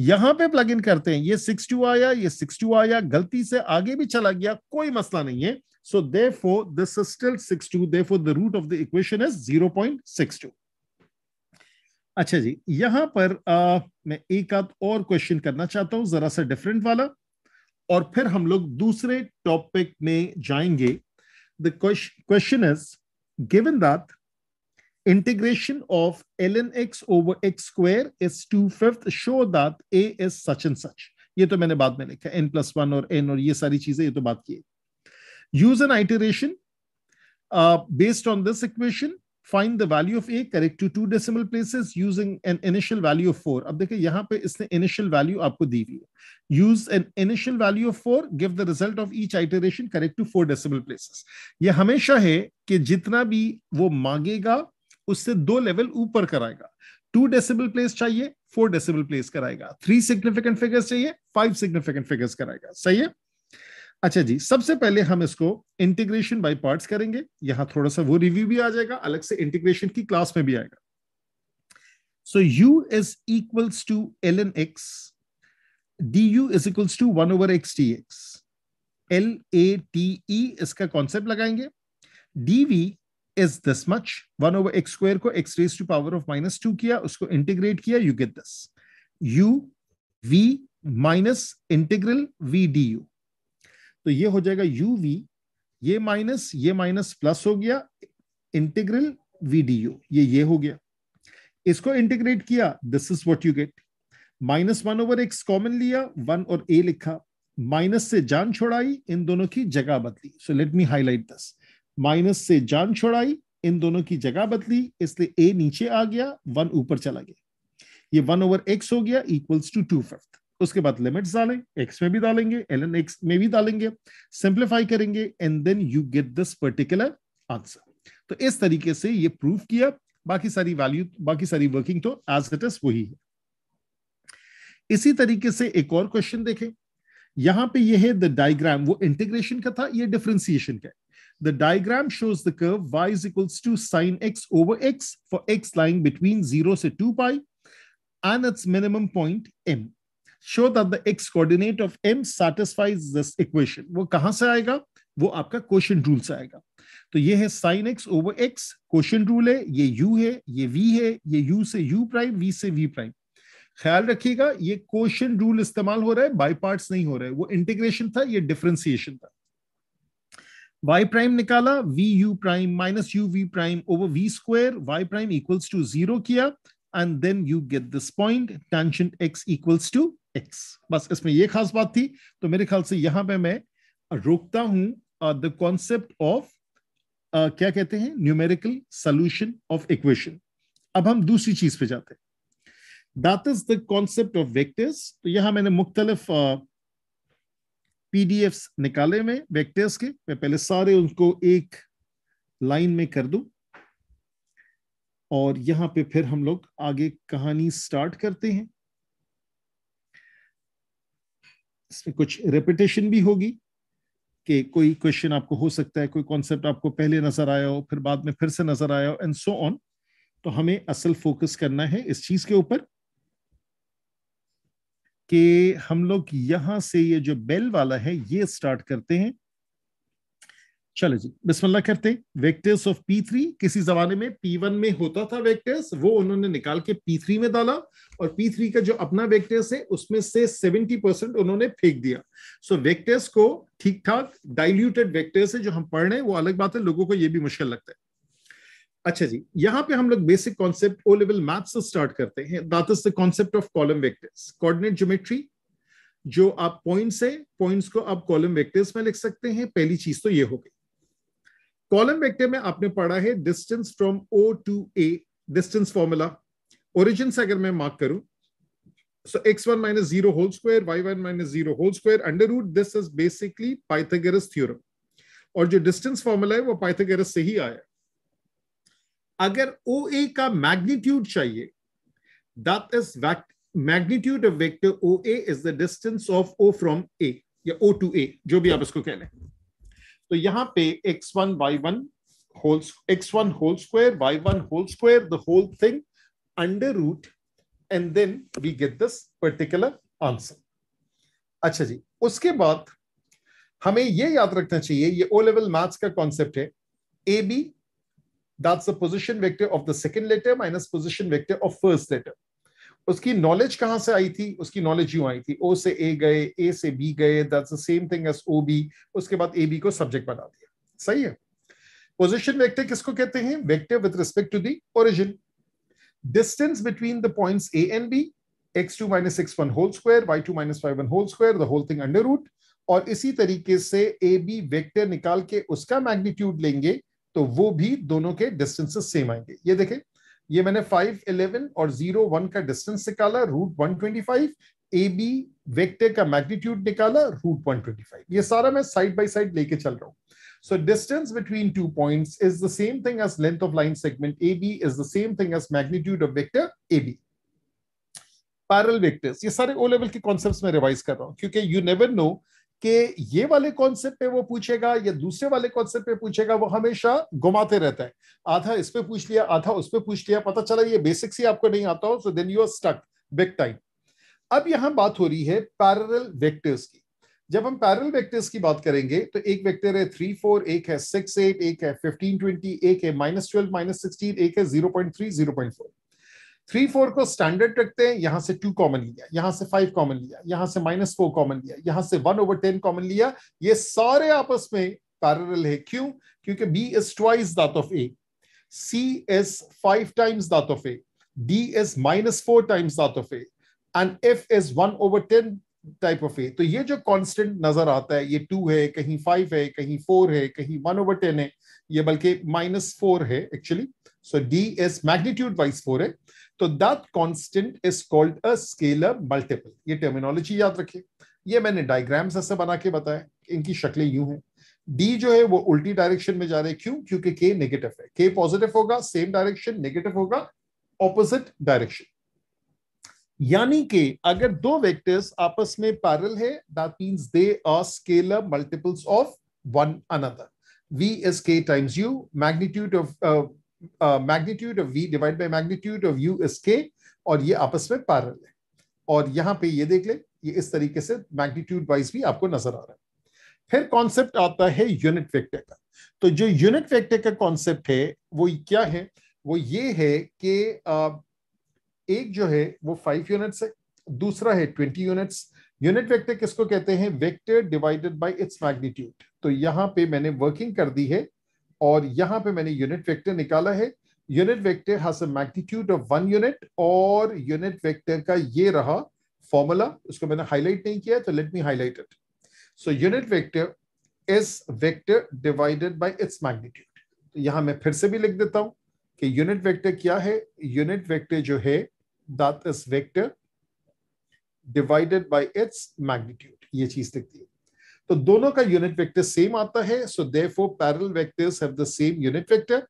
यहां पे प्लग इन करते हैं ये सिक्स टू आया ये सिक्स टू आया गलती से आगे भी चला गया कोई मसला नहीं है so therefore this still six two therefore the root of the equation is zero point six two अच्छा जी यहां पर आ, मैं एक आध और क्वेश्चन करना चाहता हूं जरा सा डिफरेंट वाला और फिर हम लोग दूसरे टॉपिक में जाएंगे the question is given that integration of ln x over x square is two fifth show that a is such and such ये तो मैंने बाद में लिखा एन प्लस वन और एन और ये सारी चीजें ये तो बात की use an iteration based on this equation find the value of a correct to two decimal places using an initial value of four अब देखिए यहाँ पे इसने इनिशियल वैल्यू आपको दी हुई है use an initial value of four give the result of each iteration correct to four decimal places ये हमेशा है कि जितना भी वो मांगेगा उससे दो लेवल ऊपर कराएगा टू डेसिबल प्लेस चाहिए फोर डेसिबल प्लेस कराएगा थ्री सिग्निफिकेंट फिगर्स चाहिए फाइव सिग्निफिकेंट फिगर्स कराएगा सही है अच्छा जी सबसे पहले हम इसको इंटीग्रेशन बाय पार्ट्स करेंगे यहां थोड़ा सा वो रिव्यू भी आ जाएगा अलग से इंटीग्रेशन की क्लास में भी आएगा so u is equals to l n x d u is equals to one over x T x L A T E इसका कॉन्सेप्ट लगाएंगे dv is this much one over x square को x raise to power of minus two किया उसको इंटीग्रेट किया you get this u v minus integral v d u तो ये हो जाएगा यू वी ये माइनस ये माइनस प्लस हो गया इंटीग्रल वी डी यू ये ये हो गया इसको इंटीग्रेट किया this is what you get minus one over x common लिया वन और ए लिखा माइनस से जान छोड़ाई इन दोनों की जगह बदली so let me highlight this minus से जान छोड़ाई इन दोनों की जगह बदली इसलिए ए नीचे आ गया वन ऊपर चला गया ये वन ओवर एक्स हो गया इक्वल्स टू टू फिफ्थ उसके बाद लिमिट्स डालें एक्स में भी डालेंगे एल एन एक्स में भी डालेंगे सिंप्लीफाई करेंगे and then you get this particular answer तो इस तरीके से ये प्रूव किया बाकी सारी वैल्यू बाकी सारी वर्किंग तो एज इट इज वही है इसी तरीके से एक और क्वेश्चन देखें यहां पे ये है द डायग्राम वो इंटीग्रेशन का था ये डिफ्रेंसिएशन का है the diagram shows the curve y is equals to sine x over x for x lying between 0 to 2 pi and its minimum point m. Show that the x coordinate of m satisfies this equation. wo kahan se aayega wo aapka quotient rule se aayega to ye hai sine x over x quotient rule hai ye u hai ye v hai ye u se u prime v se v prime ख्याल रखिएगा ये क्वेश्चन रूल इस्तेमाल हो रहा है बाई पार्ट नहीं हो रहा है वो इंटीग्रेशन था ये डिफ्रेंसिएशन था वाई प्राइम निकाला v u prime minus u v prime over v square y prime equals to zero किया and then you get this point tension x equals to x बस इसमें यह खास बात थी तो मेरे ख्याल से यहां पर मैं रोकता हूं द कॉन्सेप्ट ऑफ क्या कहते हैं न्यूमेरिकल सोल्यूशन ऑफ इक्वेशन अब हम दूसरी चीज पे जाते हैं that is the concept of vectors तो यहां मैंने मुख्तलिफ uh, पीडीएफ निकाले में वेक्टर्स के मैं पहले सारे उनको एक लाइन में कर दूं और यहां पे फिर हम लोग आगे कहानी स्टार्ट करते हैं इसमें कुछ रेपिटेशन भी होगी कि कोई क्वेश्चन आपको हो सकता है कोई कॉन्सेप्ट आपको पहले नजर आया हो फिर बाद में फिर से नजर आया हो एंड सो ऑन तो हमें असल फोकस करना है इस चीज के ऊपर कि हम लोग यहां से ये जो बेल वाला है ये स्टार्ट करते हैं चलो जी बिस्मिल्लाह करते वेक्टर्स ऑफ पी थ्री किसी जमाने में पी वन में होता था वेक्टर्स वो उन्होंने निकाल के पी थ्री में डाला और पी थ्री का जो अपना वेक्टर्स है उसमें से सेवेंटी परसेंट उन्होंने फेंक दिया सो so, वेक्टर्स को ठीक ठाक डाइल्यूटेड वेक्टर्स है जो हम पढ़ रहे हैं वो अलग बात है लोगों को ये भी मुश्किल लगता है अच्छा जी यहाँ पे हम लोग basic concept O level math से स्टार्ट करते हैं that is the concept of column vectors coordinate geometry जो आप पॉइंट्स है पॉइंट्स को आप कॉलम वेक्टर्स में लिख सकते हैं पहली चीज तो ये हो गई कॉलम वेक्टर में आपने पढ़ा है distance from O to A distance formula origin से अगर मैं मार्क करूं one minus zero whole square y one minus zero whole square under root this is basically Pythagoras theorem और जो डिस्टेंस फॉर्मूला है वो पाइथागोरस से ही आया अगर ओ ए का मैग्नीट्यूड चाहिए that is magnitude of vector O A is the distance of O from A या ओ टू ए जो भी आप इसको कह लें तो यहां पे x one y one whole x one whole square y one whole square the whole thing under root and then we get this particular answer अच्छा जी उसके बाद हमें यह याद रखना चाहिए ये ओ लेवल मैथ्स का कॉन्सेप्ट है A B that's the position vector of the second letter minus position vector of first letter उसकी नॉलेज कहां से आई थी उसकी नॉलेज यूं आई थी ओ से ए गए ए से बी गए that's the same thing as O B उसके बाद ए बी को सब्जेक्ट बना दिया सही है पोजिशन वेक्टर किसको कहते हैं vector with respect to the origin distance between the points A and B x two minus six one whole square y two minus five one whole square the whole thing under root और इसी तरीके से ए बी वेक्टर निकाल के उसका मैग्नीट्यूड लेंगे तो वो भी दोनों के डिस्टेंसेस सेम आएंगे ये देखें ये मैंने फाइव इलेवन और जीरो वन का डिस्टेंस निकाला root one twenty five A B vector का मैग्नीट्यूड निकाला रूट वन ट्वेंटी फाइव ये सारा मैं साइड बाई साइड लेके चल रहा हूँ So distance between two points is the same thing as length of line segment AB is the same thing as magnitude of vector AB. Parallel vectors. ये सारे O level के concepts में revise कर रहा हूँ क्योंकि you never know कि ये वाले कॉन्सेप्ट पे वो पूछेगा या दूसरे वाले कॉन्सेप्ट पे पूछेगा वो हमेशा घुमाते रहता है आधा इस पे पूछ लिया आधा उस पे पूछ लिया पता चला ये बेसिक्स ही आपको नहीं आता हो so then you are stuck big time अब यहां बात हो रही है पैरल वेक्टर्स की जब हम पैरल वेक्टर्स की बात करेंगे तो एक वेक्टर है थ्री फोर एक है सिक्स एट एक है फिफ्टीन ट्वेंटी एक है माइनस ट्वेल्व माइनस सिक्सटीन एक है zero point three zero point four three four को स्टैंडर्ड रखते हैं यहां से टू कॉमन लिया यहां से फाइव कॉमन लिया यहां से माइनस फोर कॉमन लिया यहां से वन ओवर टेन कॉमन लिया ये सारे आपस में पैरल है क्यों क्योंकि B is twice that of A C is five times that of A D is minus four times that of A and F is one over ten type of A तो ये जो कांस्टेंट नजर आता है ये टू है कहीं फाइव है कहीं फोर है कहीं वन ओवर टेन है ये बल्कि माइनस फोर है actually so D is magnitude wise four है तो that constant is called a scalar multiple ये टर्मिनोलॉजी याद रखिए ये मैंने डायग्राम ऐसे बना के बताया इनकी शक्लें यूं हैं डी जो है वो उल्टी डायरेक्शन में जा रहे क्यों क्योंकि के नेगेटिव है के पॉजिटिव होगा सेम डायरेक्शन नेगेटिव होगा ऑपोजिट डायरेक्शन यानी कि अगर दो वेक्टर्स आपस में पैरल है that means they are scalar multiples of one another v is k times u magnitude of uh, magnitude of v divide by magnitude of u is k और ये आपस में पैरल है और यहाँ पे ये देख ले ये इस तरीके से मैग्नीट्यूड वाइज भी आपको नजर आ रहा है फिर कॉन्सेप्ट आता है यूनिट वेक्टर का तो जो यूनिट वेक्टर का कॉन्सेप्ट है वो क्या है वो ये है कि एक जो है वो फाइव यूनिट्स है दूसरा है ट्वेंटी यूनिट्स यूनिट वेक्टर किसको कहते हैं vector divided by its magnitude तो यहां पे मैंने वर्किंग कर दी है और यहां पे मैंने यूनिट वेक्टर निकाला है unit vector has a magnitude of one unit और यूनिट वेक्टर का ये रहा फॉर्मूला उसको मैंने हाईलाइट नहीं किया तो let me highlight it so unit vector is vector divided by its magnitude तो यहां मैं फिर से भी लिख देता हूं कि यूनिट वेक्टर क्या है यूनिट वेक्टर जो है that is vector divided by its magnitude ये चीज लिखती है तो दोनों का यूनिट वेक्टर सेम आता है so therefore parallel vectors have the same unit vector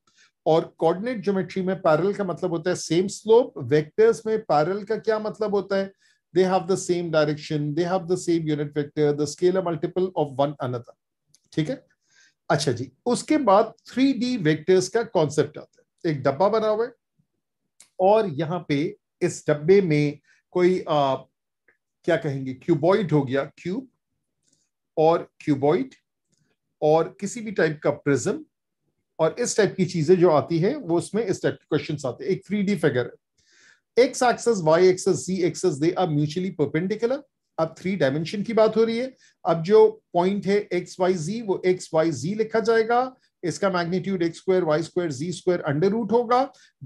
और कोऑर्डिनेट ज्योमेट्री में पैरल का मतलब होता है सेम स्लोप वेक्टर्स में पैरल का क्या मतलब होता है they have the same direction they have the same unit vector the scalar multiple of one another ठीक है अच्छा जी उसके बाद थ्री डी वेक्टर्स का कॉन्सेप्ट आता है एक डब्बा बना हुआ है और यहाँ पे इस डब्बे में कोई आ, क्या कहेंगे क्यूबॉइड हो गया क्यूब और क्यूबॉइड और किसी भी टाइप का प्रिज्म और इस टाइप की चीजें जो आती है वो उसमें इस टाइप के क्वेश्चन आते हैं एक three D figure x axis y axis z axis they are mutually perpendicular अब थ्री डायमेंशन की बात हो रही है अब जो पॉइंट है एक्स वाई जी वो एक्स वाई जी लिखा जाएगा इसका magnitude x square y square z square under root होगा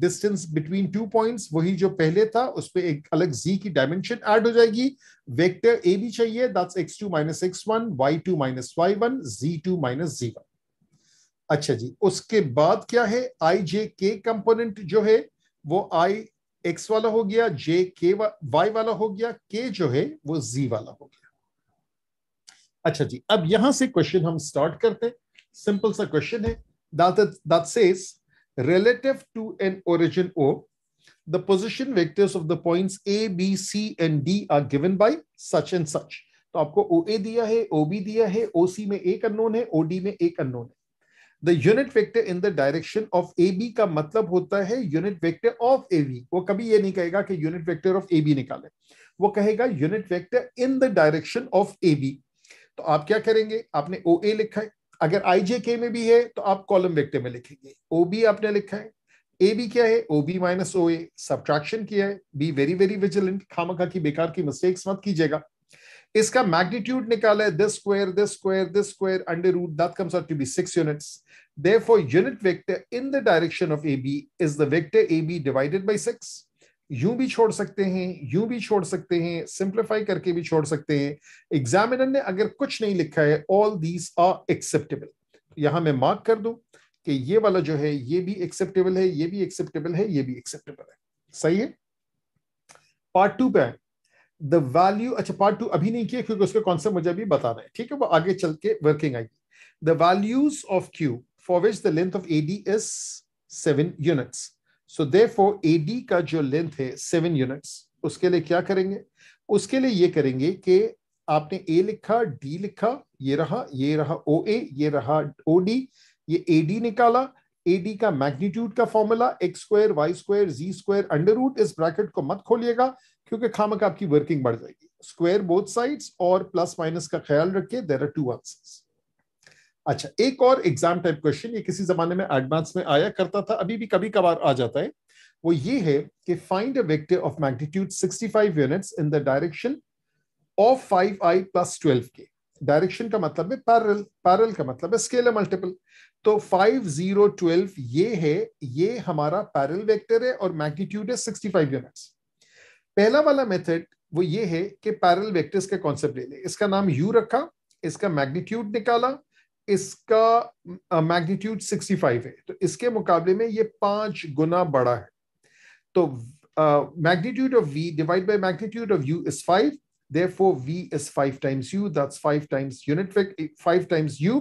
डिस्टेंस बिटवीन टू पॉइंट्स वही जो पहले था उस पर एक अलग जी की डायमेंशन ऐड हो जाएगी वेक्टर ए भी चाहिए that's x two minus x one y two minus y one z two minus z one अच्छा जी उसके बाद क्या है आई जे के कंपोनेंट जो है वो आई एक्स वाला हो गया जे के वाई वाला हो गया के जो है वो जी वाला हो गया अच्छा जी अब यहां से क्वेश्चन हम स्टार्ट करते हैं सिंपल सा क्वेश्चन है that, that says relative to an origin O, the position vectors of the points A, B, C and D are given by such and तो आपको ओ ए दिया है ओ बी दिया है ओ सी में एक अनोन है ओ डी में एक अनोन है the unit vector in the direction of A B का मतलब होता है unit vector of A B वो कभी ये नहीं कहेगा कि unit vector of A B निकाले वो कहेगा unit vector in the direction of A B तो आप क्या करेंगे आपने ओ ए लिखा है अगर आई जे के में भी है तो आप कॉलम वेक्टर में लिखेंगे ओ बी आपने लिखा है ए बी क्या है O B minus O A subtraction किया है बी वेरी वेरी विजिलेंट खामखा की बेकार की मिस्टेक्स मत कीजिएगा इसका मैग्नीट्यूड निकाला है this square this square this square under root that comes out to be six units therefore unit vector in the direction of A B is the vector A B divided by 6 यूं भी छोड़ सकते हैं यूं भी छोड़ सकते हैं सिंप्लीफाई करके भी छोड़ सकते हैं एग्जामिनर ने अगर कुछ नहीं लिखा है ऑल दीज आर एक्सेप्टेबल यहां मैं मार्क कर दू कि ये वाला जो है ये भी एक्सेप्टेबल है ये भी एक्सेप्टेबल है ये भी एक्सेप्टेबल है सही है पार्ट टू पे द वैल्यू अच्छा पार्ट टू अभी नहीं किया क्योंकि उसका कॉन्सेप्ट मुझे अभी बताना है ठीक है वो आगे चल के वर्किंग आएगी the values of q for which the length of D is seven units so therefore D का जो लेंथ है सेवन यूनिट्स उसके लिए क्या करेंगे उसके लिए ये करेंगे कि आपने ए लिखा डी लिखा ये रहा ये रहा ओ ए ये रहा ओ डी ये ए डी निकाला ए डी का मैग्नीट्यूड का formula x square y square z square under root इस ब्रैकेट को मत खोलिएगा क्योंकि खामक आपकी वर्किंग बढ़ जाएगी स्क्वायर बोथ साइड्स और प्लस माइनस का ख्याल रखिए देर आर टू आंसर्स अच्छा एक और एग्जाम टाइप क्वेश्चन ये किसी जमाने में एडवांस में आया करता था अभी भी कभी कभार आ जाता है वो ये है कि find a vector of magnitude 65 units in the direction of 5i plus twelve k direction का मतलब है पैरल पैरल का मतलब है स्केलर मल्टीपल तो जीरो ट्वेल्व ये है ये हमारा पैरल वेक्टर है और मैग्नीट्यूड है 65 यूनिट्स पहला वाला मेथड वो ये है कि पैरल वेक्टर्स का कॉन्सेप्ट ले ले इसका नाम यू रखा इसका मैग्नीट्यूड निकाला इसका मैग्नीट्यूड फाइव है तो इसके मुकाबले में ये पांच गुना बड़ा है तो magnitude of v divide by magnitude of u is five therefore v is 5 times u that's 5 times unit 5 times u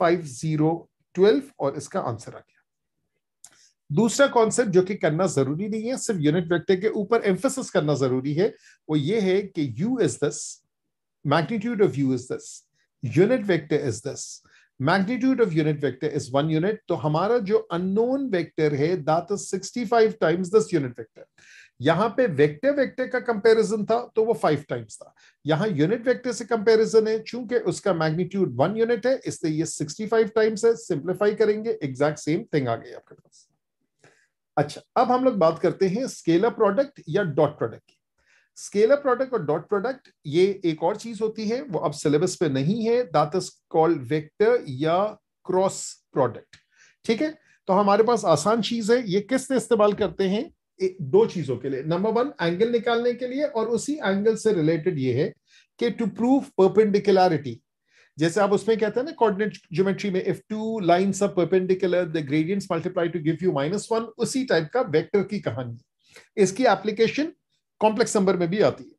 5 0 12 और इसका आंसर आ गया दूसरा कॉन्सेप्ट जो कि करना जरूरी नहीं है सिर्फ यूनिट वेक्टर के ऊपर एम्फोसिस करना जरूरी है वो ये है कि u is this magnitude of u is this unit vector is this magnitude of unit vector is one unit तो हमारा जो अननोन वेक्टर है that is 65 times this unit vector यहां पे वेक्टर वेक्टर का कंपैरिजन था तो वो 5 टाइम्स था यहां यूनिट वेक्टर से कंपैरिजन है चूंकि उसका मैग्नीट्यूड वन यूनिट है इसलिए ये 65 टाइम्स है सिंप्लीफाई करेंगे एग्जैक्ट सेम थिंग आ गई आपके पास अच्छा अब हम लोग बात करते हैं स्केलर प्रोडक्ट या डॉट प्रोडक्ट की स्केलर प्रोडक्ट और डॉट प्रोडक्ट ये एक और चीज होती है वो अब सिलेबस पे नहीं है दैट इज कॉल्ड वेक्टर या क्रॉस प्रोडक्ट ठीक है तो हमारे पास आसान चीज है ये किसने इस्तेमाल करते हैं ए, दो चीजों के लिए नंबर वन एंगल निकालने के लिए और उसी एंगल से रिलेटेड ये है कि टू प्रूव परपेंडिकुलरिटी जैसे आप उसमें कहते हैं ना कोऑर्डिनेट ज्योमेट्री में if two lines are perpendicular the gradients multiply to give you -1 उसी टाइप का वेक्टर की कहानी इसकी एप्लीकेशन कॉम्प्लेक्स नंबर में भी आती है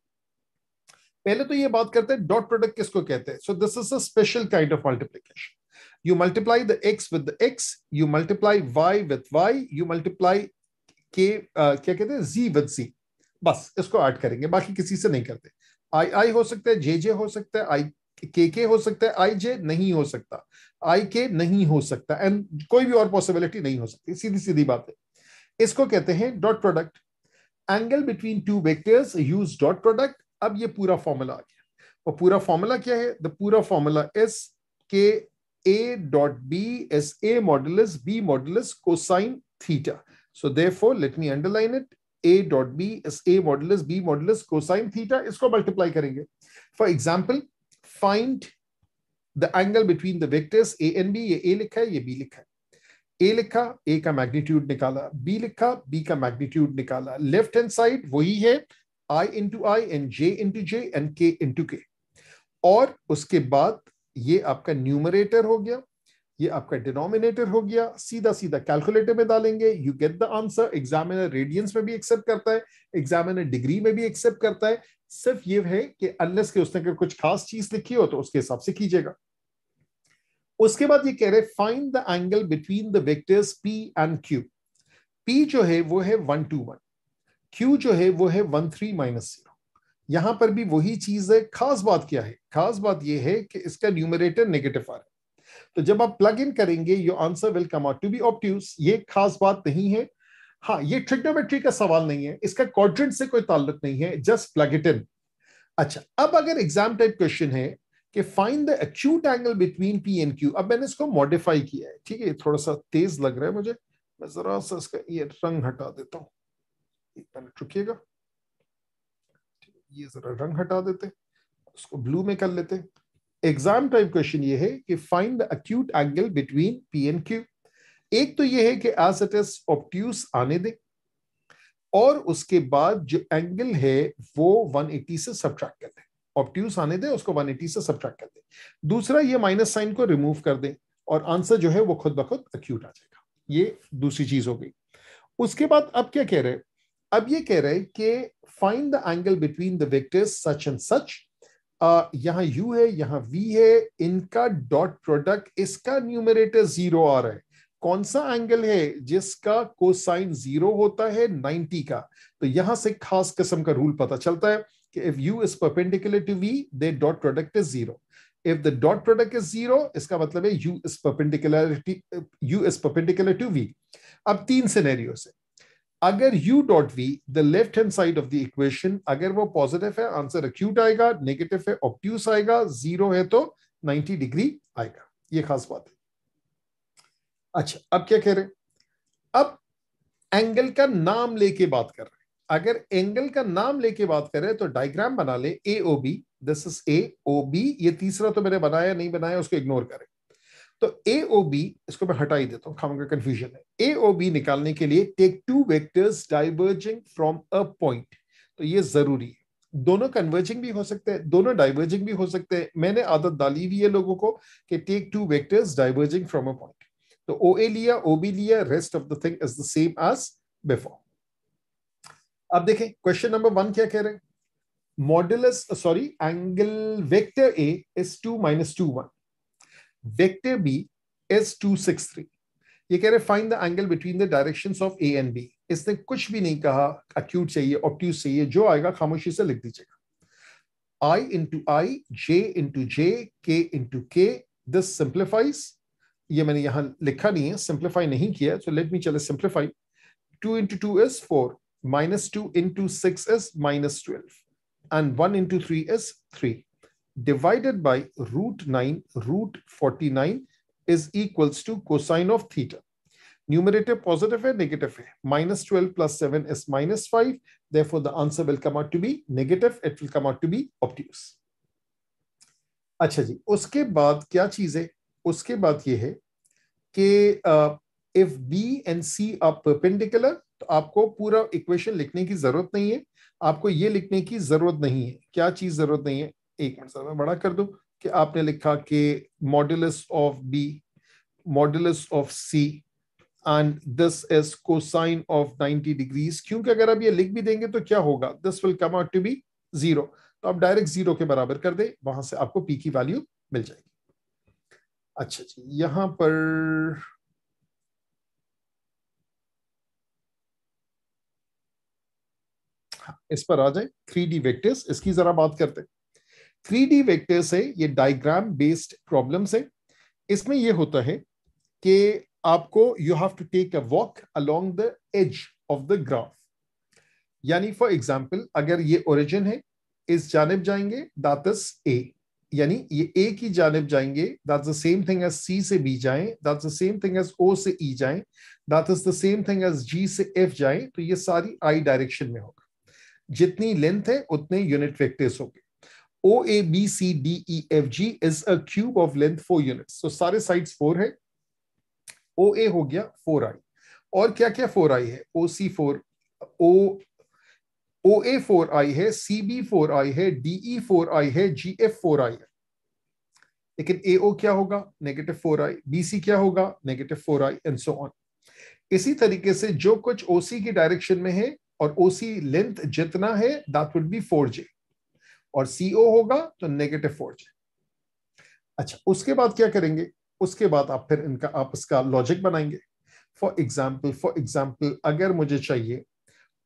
पहले तो ये बात करते हैं डॉट प्रोडक्ट किसको कहते हैं so this is a special kind of multiplication you multiply the x with the x you multiply y with y you multiply k uh, क्या कहते हैं जी विद जी बस इसको ऐड करेंगे बाकी किसी से नहीं करते आई आई हो सकता है जे जे हो सकता है आई के के हो सकता है आई जे नहीं हो सकता आई के नहीं हो सकता एंड कोई भी और पॉसिबिलिटी नहीं हो सकती सीधी सीधी बात है इसको कहते हैं dot product angle between two vectors use dot product अब ये पूरा फॉर्मूला आ गया और पूरा फॉर्मूला क्या है द पूरा फॉर्मूला एस के A dot B is A modulus B modulus cosine theta so therefore let me underline it A dot B is A modulus B modulus cosine theta इसको मल्टीप्लाई करेंगे for example find the angle between the vectors A and B ये ए लिखा है ये बी लिखा है ए लिखा ए का मैग्नीट्यूड निकाला बी लिखा बी का मैग्नीट्यूड निकाला लेफ्ट हैंड साइड वही है i into i and j into j and k into k और उसके बाद ये आपका न्यूमरेटर हो गया ये आपका डिनोमिनेटर हो गया सीधा सीधा कैलकुलेटर में डालेंगे you get the answer examiner radians में भी एक्सेप्ट करता है एग्जामिनर डिग्री में भी एक्सेप्ट करता है सिर्फ ये है कि अनलेस के उसने अगर कुछ खास चीज लिखी हो तो उसके हिसाब से कीजिएगा उसके बाद ये कह रहे find the angle between the vectors P and Q P जो है वो है वन टू वन क्यू जो है वो है वन थ्री माइनस जीरो यहां पर भी वही चीज है खास बात क्या है खास बात यह है कि इसका न्यूमरेटर नेगेटिव आ रहा है तो जब आप प्लग इन करेंगे your answer will come out to be obtuse ये खास बात नहीं है हाँ ये ट्रिग्नोमेट्री का सवाल नहीं है इसका क्वाड्रेंट से कोई ताल्लुक नहीं है जस्ट प्लग इट इन अच्छा अब अगर एग्जाम टाइप क्वेश्चन है कि find the acute angle between P and Q अब मैंने इसको मॉडिफाई किया है ठीक है थोड़ा सा तेज लग रहा है मुझे मैं जरा सा इसका ये रंग हटा देता हूँ एक रुकिएगा ये जरा रंग हटा देते उसको ब्लू में कर लेते एग्जाम टाइप क्वेश्चन ये है कि find the acute angle between P and Q एक तो ये है कि एज इट इज ऑप्टूस आने दें और उसके बाद जो एंगल है वो 180 से सब्ट्रैक्ट कर दें ऑप्ट्यूस आने दें उसको 180 से सब्ट्रैक्ट कर दें दूसरा ये माइनस साइन को रिमूव कर दें और आंसर जो है वो खुद ब खुद अक्यूट आ जाएगा ये दूसरी चीज हो गई उसके बाद अब क्या कह रहे अब ये कह रहे कि find the angle between the vectors such and such यहाँ यू है यहाँ वी है इनका डॉट प्रोडक्ट इसका न्यूमरेटर जीरो आ रहा है कौन सा एंगल है जिसका कोसाइन जीरो होता है 90 का तो यहां से खास किस्म का रूल पता चलता है कि if u is perpendicular to v the dot product is zero if the dot product is zero इसका मतलब है u is perpendicular to, u is perpendicular to v. अब तीन सिनेरियो से अगर u dot v the left hand side of the equation अगर वो पॉजिटिव है आंसर अक्यूट आएगा नेगेटिव है ऑप्ट्यूस आएगा जीरो है तो 90 डिग्री आएगा ये खास बात है अच्छा अब क्या कह रहे हैं अब एंगल का नाम लेके बात कर रहे हैं अगर एंगल का नाम लेके बात करें तो डायग्राम बना ले A O B this is A O B ये तीसरा तो मैंने बनाया नहीं बनाया उसको इग्नोर करें तो ए ओ बी इसको मैं हटाई देता हूं खाम का कंफ्यूजन है ए ओ बी निकालने के लिए take two vectors diverging from a point तो ये जरूरी है दोनों कन्वर्जिंग भी हो सकते हैं दोनों डाइवर्जिंग भी हो सकते हैं मैंने आदत डाली हुई है लोगों को कि take two vectors diverging from a point तो ओ ए लिया ओ बी लिया rest of the thing is the same as before अब देखें क्वेश्चन नंबर वन क्या कह रहे हैं modulus sorry angle vector A is two minus two one vector B is two six three ये कह रहे find the angle between the directions of A and B इसने कुछ भी नहीं कहा अक्यूट चाहिए ऑप्ट्यूज चाहिए जो आएगा खामोशी से लिख दीजिएगा आई इंटू आई जे इंटू जे के इंटू के दिस सिंप्लीफाइज ये मैंने यहां लिखा नहीं है सिंप्लीफाई नहीं किया सो लेट मी चले simplify two into two is four minus 2 into 6 is minus 12 and 1 into 3 is 3 divided by root 9 root 49 is equals to cosine of theta numerator positive and negative है minus 12 plus 7 is minus 5 therefore the answer will come out to be negative it will come out to be obtuse अच्छा जी उसके बाद क्या चीज है उसके बाद ये है कि if B and C are perpendicular तो आपको पूरा इक्वेशन लिखने की जरूरत नहीं है आपको ये लिखने की जरूरत नहीं है क्या चीज जरूरत नहीं है एक मिनट सर मैं बड़ा कर दू कि आपने लिखा कि modulus of B modulus of C and this is cosine of 90 degrees क्योंकि अगर आप ये लिख भी देंगे तो क्या होगा this will come out to be zero तो आप डायरेक्ट जीरो के बराबर कर दे वहां से आपको पी की वैल्यू मिल जाएगी अच्छा जी यहां पर इस पर आ जाए थ्री डी वेक्टर्स इसकी जरा बात करते हैं थ्री डी वेक्टर्स है ये डायग्राम बेस्ड प्रॉब्लम्स है इसमें ये होता है कि आपको you have to take a walk along the edge of the graph यानी फॉर एग्जाम्पल अगर ये ओरिजिन है इस जानब जाएंगे दैट इज ए यानी ये ए की जानब जाएंगे that's the same thing as C से बी जाएं that's the same thing as O से ई e जाएं that is the same thing as G से एफ जाएं तो ये सारी आई डायरेक्शन में होगा जितनी लेंथ है उतने यूनिट वेक्टर्स होंगे O A B C D E F G is a cube of length four units तो सारे साइड्स फोर है ओ ए हो गया फोर आई और क्या क्या फोर आई है ओ सी फोर ओ ओ ए फोर आई है सी बी फोर आई है डी ई फोर आई है जी एफ फोर आई है लेकिन ए ओ क्या होगा negative four i B C क्या होगा negative four i and so on इसी तरीके से जो कुछ ओ सी की डायरेक्शन में है और ओसी लेंथ जितना है that would be four j और सी ओ होगा तो नेगेटिव फोर जे अच्छा उसके बाद क्या करेंगे उसके बाद आप फिर इनका आप इसका लॉजिक बनाएंगे फॉर एग्जाम्पल फॉर एग्जाम्पल अगर मुझे चाहिए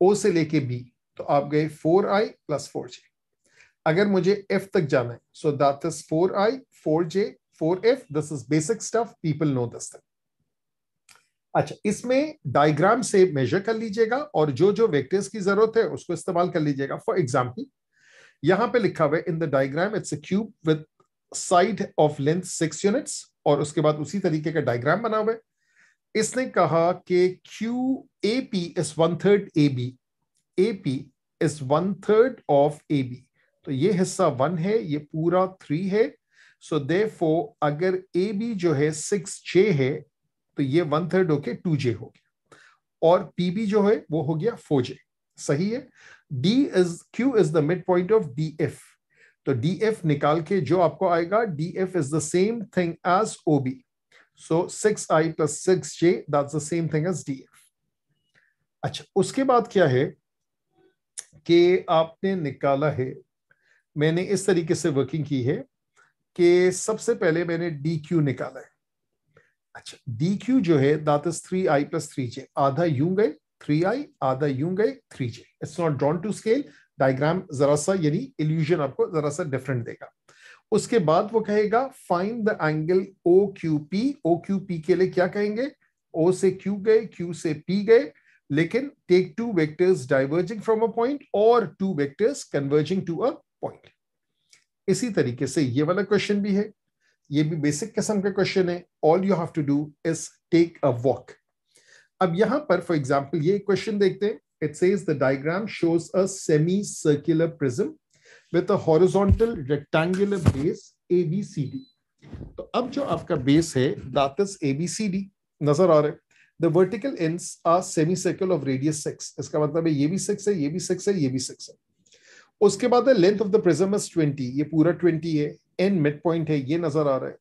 ओ से लेके बी तो आप गए four i plus four j अगर मुझे एफ तक जाना है so that is four i four j four F this is basic stuff people know this thing अच्छा इसमें डायग्राम से मेजर कर लीजिएगा और जो जो वेक्टर्स की जरूरत है उसको इस्तेमाल कर लीजिएगा फॉर एग्जाम्पल यहां पे लिखा हुआ है in the diagram it's cube with side of length six units और उसके बाद उसी तरीके का डायग्राम बना हुआ है इसने कहा कि Q A P is one third A B A P is one third of A B तो ये हिस्सा वन है ये पूरा थ्री है सो so देफो अगर ए बी जो है सिक्स जे है तो ये वन थर्ड होके टू जे हो गया और पीबी जो है वो हो गया फोर जे सही है D is Q is the midpoint of D F तो डी एफ निकाल के जो आपको आएगा D F is the same thing as O B so six i plus six j that's the same thing as D F अच्छा उसके बाद क्या है कि आपने निकाला है मैंने इस तरीके से वर्किंग की है कि सबसे पहले मैंने डी क्यू निकाला है अच्छा डी क्यू जो है that is three i plus three j आधा यू गए थ्री आई आधा यू गए three j it's not drawn to scale diagram जरा सा यानी इल्यूजन आपको जरा सा डिफरेंट देगा उसके बाद वो कहेगा find the angle O Q P O Q P के लिए क्या कहेंगे ओ से क्यू गए क्यू से पी गए लेकिन take two vectors diverging from a point और two vectors converging to a point इसी तरीके से ये वाला क्वेश्चन भी है ये भी बेसिक किस्म का क्वेश्चन है all you have to do is take a walk अब यहां पर फॉर एग्जाम्पल ये क्वेश्चन देखते हैं it says the diagram shows a semicircular prism with a horizontal rectangular base A B C D तो अब जो आपका बेस है that is A B C D नजर आ रहा है The vertical ends are semicircle of radius six. इसका मतलब है ये भी six है ये भी six है ये भी six है उसके बाद length of the prism is 20 ये पूरा 20 है एन मिड पॉइंट है ये नजर आ रहा है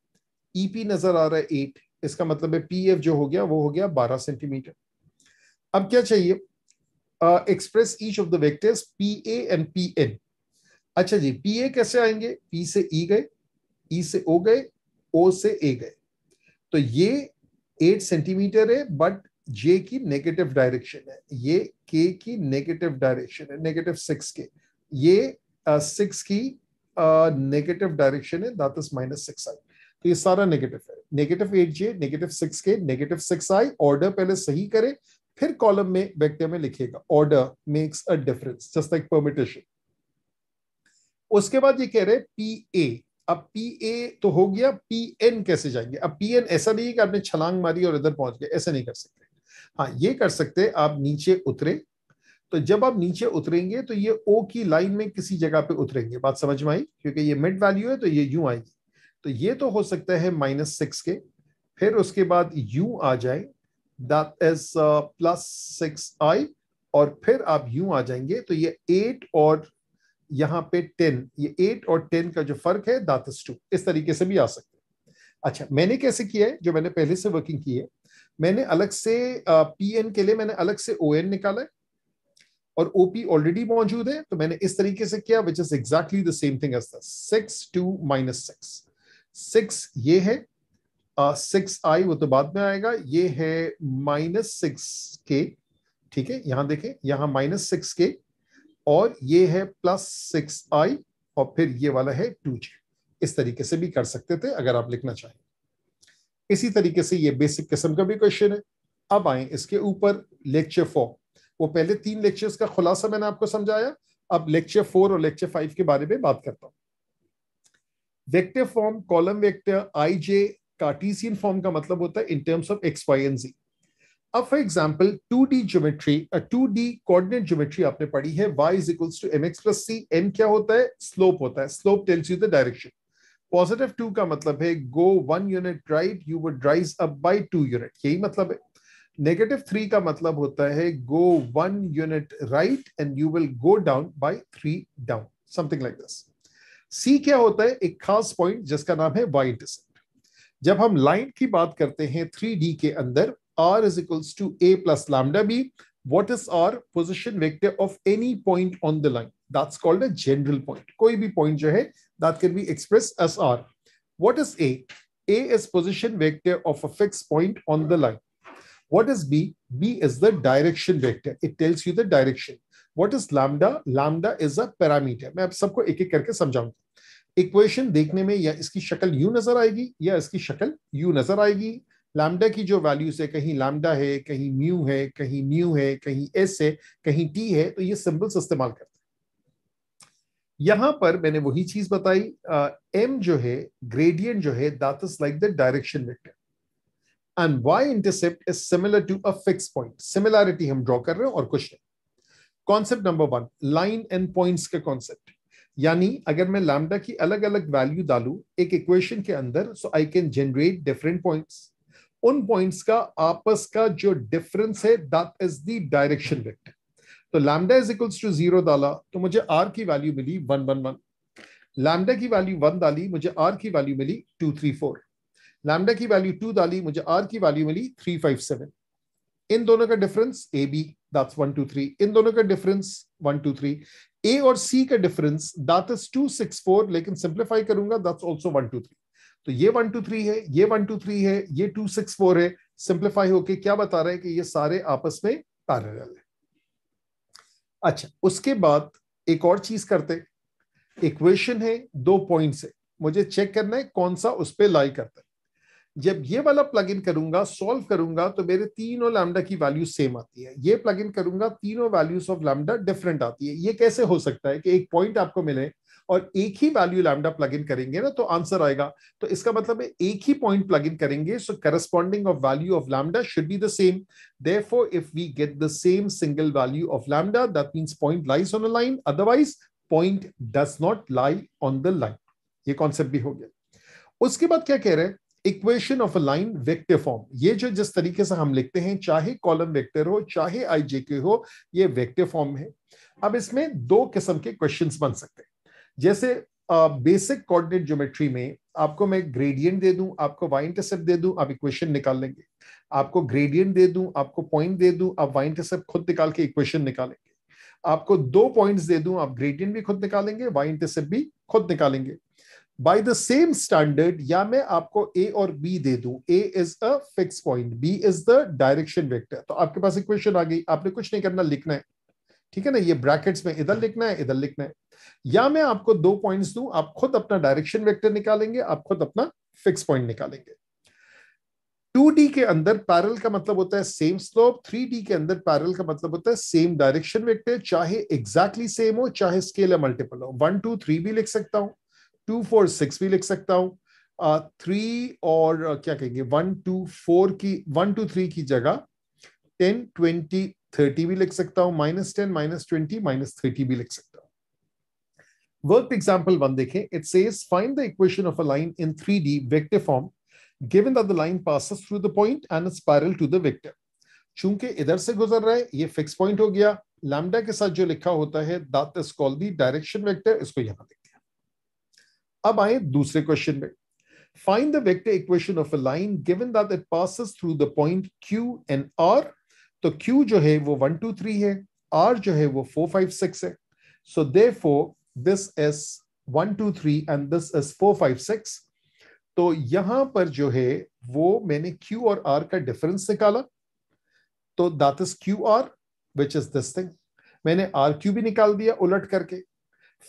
ईपी e नजर आ रहा है एट इसका मतलब है पीएफ जो हो गया वो हो गया बारह सेंटीमीटर अब क्या चाहिए express each of the vectors P A and P N अच्छा जी पी ए कैसे आएंगे पी से ई e गए ई e से ओ गए ओ से ए गए तो ये एट सेंटीमीटर है बट जे की नेगेटिव डायरेक्शन है ये के की नेगेटिव डायरेक्शन है नेगेटिव सिक्स के ये सिक्स की नेगेटिव डायरेक्शन है that is minus six i तो ये सारा नेगेटिव है negative eight j negative six k negative six i order पहले सही करे फिर कॉलम में व्यक्ति में लिखेगा order makes a difference just like permutation उसके बाद ये कह रहे पी ए अब पी ए तो हो गया पी एन कैसे जाएंगे अब पी एन ऐसा नहीं है कि आपने छलांग मारी और इधर पहुंच गए ऐसे नहीं कर सकते हाँ ये कर सकते आप नीचे उतरे तो जब आप नीचे उतरेंगे तो ये ओ की लाइन में किसी जगह पे उतरेंगे बात समझ में आई क्योंकि ये मिड वैल्यू है तो ये यू आएगी तो ये तो हो सकता है माइनस सिक्स के फिर उसके बाद यू आ जाए that is plus six i और फिर आप यू आ जाएंगे तो ये एट और यहाँ पे टेन ये एट और टेन का जो फर्क है दैट इज टू इस तरीके से भी आ सकते अच्छा मैंने कैसे किया है जो मैंने पहले से वर्किंग की है मैंने अलग से पी uh, एन के लिए मैंने अलग से ओ एन निकाला है और ओपी ऑलरेडी मौजूद है तो मैंने इस तरीके से किया which is exactly the same thing as दिक्स टू माइनस सिक्स सिक्स ये है सिक्स uh, आई वो तो बाद में आएगा ये है माइनस सिक्स के ठीक है यहां देखें यहां माइनस सिक्स के और ये है प्लस सिक्स आई और फिर ये वाला है टू जे इस तरीके से भी कर सकते थे अगर आप लिखना चाहें इसी तरीके से ये बेसिक किस्म का भी क्वेश्चन है अब आए इसके ऊपर लेक्चर फॉर वो पहले तीन लेक्चर्स का खुलासा मैंने आपको समझाया अब लेक्चर फोर और लेक्चर फाइव के बारे में बात करता हूं vector form column vector i j Cartesian form का मतलब होता है in terms of x y and z अब for example two D geometry two D coordinate geometry आपने पढ़ी है y is equals to m x plus c m क्या होता है स्लोप होता है slope tells you the direction positive two का मतलब है go one unit right you would rise up by two unit यही मतलब है नेगेटिव थ्री का मतलब होता है go one unit right and you will go down by three down something like this c क्या होता है एक खास पॉइंट जिसका नाम है वाई जब हम लाइन की बात करते हैं थ्री डी के अंदर R is equals to A plus lambda B what is R position vector of any point on the line that's called a general point कोई भी पॉइंट जो है that can be express as R what is A A position vector of a fix point on the line What is B? B is the direction vector. It tells you the direction. What is lambda? Lambda is a parameter. मैं आप सबको एक एक करके समझाऊंगा इक्वेशन देखने में या इसकी शक्ल यू नजर आएगी या इसकी शक्ल यू नजर आएगी लैम्डा की जो वैल्यूज है कहीं लैम्डा है कहीं म्यू है कहीं न्यू है कहीं एस है कहीं टी है तो ये सिंबल्स इस्तेमाल करते हैं यहां पर मैंने वही चीज बताई एम uh, जो है ग्रेडियंट जो है that is like the direction vector and y intercept is similar to a fix point similarity हम ड्रॉ कर रहे हैं और कुछ नहीं concept number one line and points का कॉन्सेप्ट यानी अगर मैं लैमडा की अलग अलग वैल्यू डालू एक इक्वेशन के अंदर so I can generate different points उन पॉइंट्स का आपस का जो डिफरेंस है that is the direction vector तो lambda is equals to zero डाला तो मुझे आर की वैल्यू मिली वन वन वन लैम्डा की वैल्यू वन डाली मुझे आर की वैल्यू मिली टू थ्री फोर लैमडा की वैल्यू टू डाली मुझे आर की वैल्यू मिली थ्री फाइव सेवन इन दोनों का difference A B that's one two three इन दोनों का difference one two three A और सी का difference that is two six four लेकिन सिंप्लीफाई करूंगा that's also one two three तो ये वन टू थ्री है ये वन टू थ्री है ये टू सिक्स फोर है सिंप्लीफाई होके क्या बता रहा है कि ये सारे आपस में पैरल है अच्छा उसके बाद एक और चीज करते इक्वेशन है दो पॉइंट है मुझे चेक करना है कौन सा उस पर लाई करता है जब ये वाला प्लग इन करूंगा सॉल्व करूंगा तो मेरे तीनों लैमडा की वैल्यू सेम आती है ये प्लग इन करूंगा तीनों वैल्यूज ऑफ लैमडा डिफरेंट आती है ये कैसे हो सकता है कि एक पॉइंट आपको मिले और एक ही वैल्यू लैमडा प्लग इन करेंगे ना तो आंसर आएगा तो इसका मतलब है एक ही पॉइंट प्लग इन करेंगे so corresponding of value of lambda should be the same therefore if we get the same single value of lambda that mean point lies on a line otherwise point does not lie on the line ये कॉन्सेप्ट भी हो गया उसके बाद क्या कह रहे हैं equation of a line vector form ये जो जिस तरीके से हम लिखते हैं चाहे कॉलम वेक्टर हो चाहे आई जे के हो ये वेक्टर फॉर्म है अब इसमें दो किस्म के क्वेश्चन बन सकते हैं जैसे बेसिक कोऑर्डिनेट ज्योमेट्री में आपको मैं ग्रेडियंट दे दूं आपको वाई इंटरसेप्ट दे दूं आप इक्वेशन निकाल लेंगे आपको ग्रेडियंट दे दूं आपको पॉइंट दे दूं आप वाई इंटरसेप्ट खुद निकाल के इक्वेशन निकालेंगे आपको दो पॉइंट्स दे दूं आप ग्रेडियंट भी खुद निकालेंगे वाई इंटरसेप्ट भी खुद निकालेंगे बाय द सेम स्टैंडर्ड या मैं आपको ए और बी दे दू A is a fix point B is the direction vector तो आपके पास इक्वेशन आ गई आपने कुछ नहीं करना लिखना है ठीक है ना ये ब्रैकेट्स में इधर लिखना है इधर लिखना है या मैं आपको दो पॉइंट्स दूं आप खुद अपना डायरेक्शन वेक्टर निकालेंगे आप खुद अपना फिक्स पॉइंट निकालेंगे 2D के अंदर पैरल का मतलब होता है सेम स्लोप 3D के अंदर पैरल का मतलब होता है सेम डायरेक्शन वेक्टर चाहे एग्जैक्टली exactly सेम हो चाहे स्केलर मल्टीपल हो वन टू थ्री भी लिख सकता हूं टू फोर सिक्स भी लिख सकता हूं थ्री uh, और uh, क्या कहेंगे वन टू फोर की वन टू थ्री की जगह टेन ट्वेंटी थर्टी भी लिख सकता हूं minus ten minus twenty minus thirty भी लिख सकता हूं वर्क एग्जाम्पल वन देखें it says find the equation of a line in three D vector form given the line passes through the point and parallel to the vector चूंकि इधर से गुजर रहा है ये फिक्स पॉइंट हो गया लैमडा के साथ जो लिखा होता है that is called the direction vector इसको यहां लिख अब आए दूसरे क्वेश्चन में find the vector equation of a line given that it passes through the point Q and R तो क्यू जो है वो वन टू थ्री है आर जो है वो फोर फाइव सिक्स है so they this is one two three and this is four five six तो यहां पर जो है वो मैंने Q और R का डिफरेंस निकाला तो that is Q R which is this thing मैंने आर क्यू भी निकाल दिया उलट करके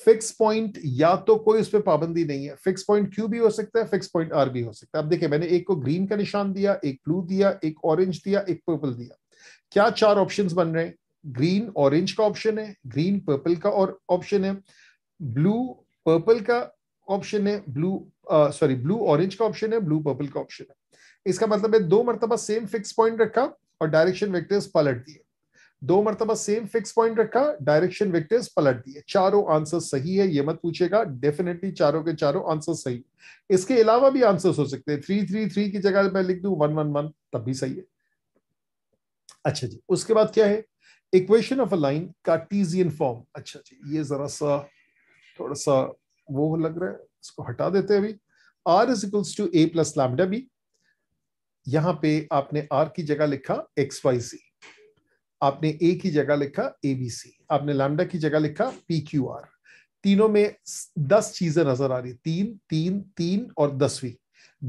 फिक्स पॉइंट या तो कोई उस पर पाबंदी नहीं है फिक्स पॉइंट क्यू भी हो सकता है फिक्स पॉइंट आर भी हो सकता है अब देखिए मैंने एक को ग्रीन का निशान दिया एक ब्लू दिया एक ऑरेंज दिया एक पर्पल दिया क्या चार ऑप्शंस बन रहे हैं ग्रीन ऑरेंज का ऑप्शन है ग्रीन पर्पल का और ऑप्शन है ब्लू पर्पल का ऑप्शन है ब्लू सॉरी ब्लू ऑरेंज का ऑप्शन है ब्लू पर्पल का ऑप्शन है इसका मतलब है दो मरतबा सेम फिक्स पॉइंट रखा और डायरेक्शन वेक्टर्स पलट दिए दो मरतबा सेम फिक्स पॉइंट रखा डायरेक्शन वेक्टर्स पलट दिए चारों आंसर सही है ये मत पूछेगा डेफिनेटली चारों के चारों आंसर सही इसके अलावा भी आंसर हो सकते हैं थ्री थ्री थ्री की जगह मैं लिख दू वन वन वन तब भी सही है अच्छा जी उसके बाद क्या है equation of a line Cartesian form अच्छा जी ये जरा सा थोड़ा सा वो लग रहा है इसको हटा देते हैं अभी R is equals to A plus lambda B यहां पे आपने आर की जगह लिखा एक्स वाई सी आपने ए की जगह लिखा एबीसी आपने लैमडा की जगह लिखा पी क्यू आर तीनों में दस चीजें नजर आ रही तीन तीन तीन और दसवीं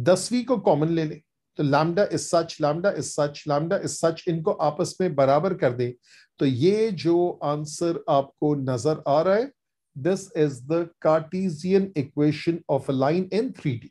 दसवीं को कॉमन ले लें तो lambda is such lambda is such lambda is such इनको आपस में बराबर कर दें तो ये जो आंसर आपको नजर आ रहा है this is the Cartesian equation of a line in three D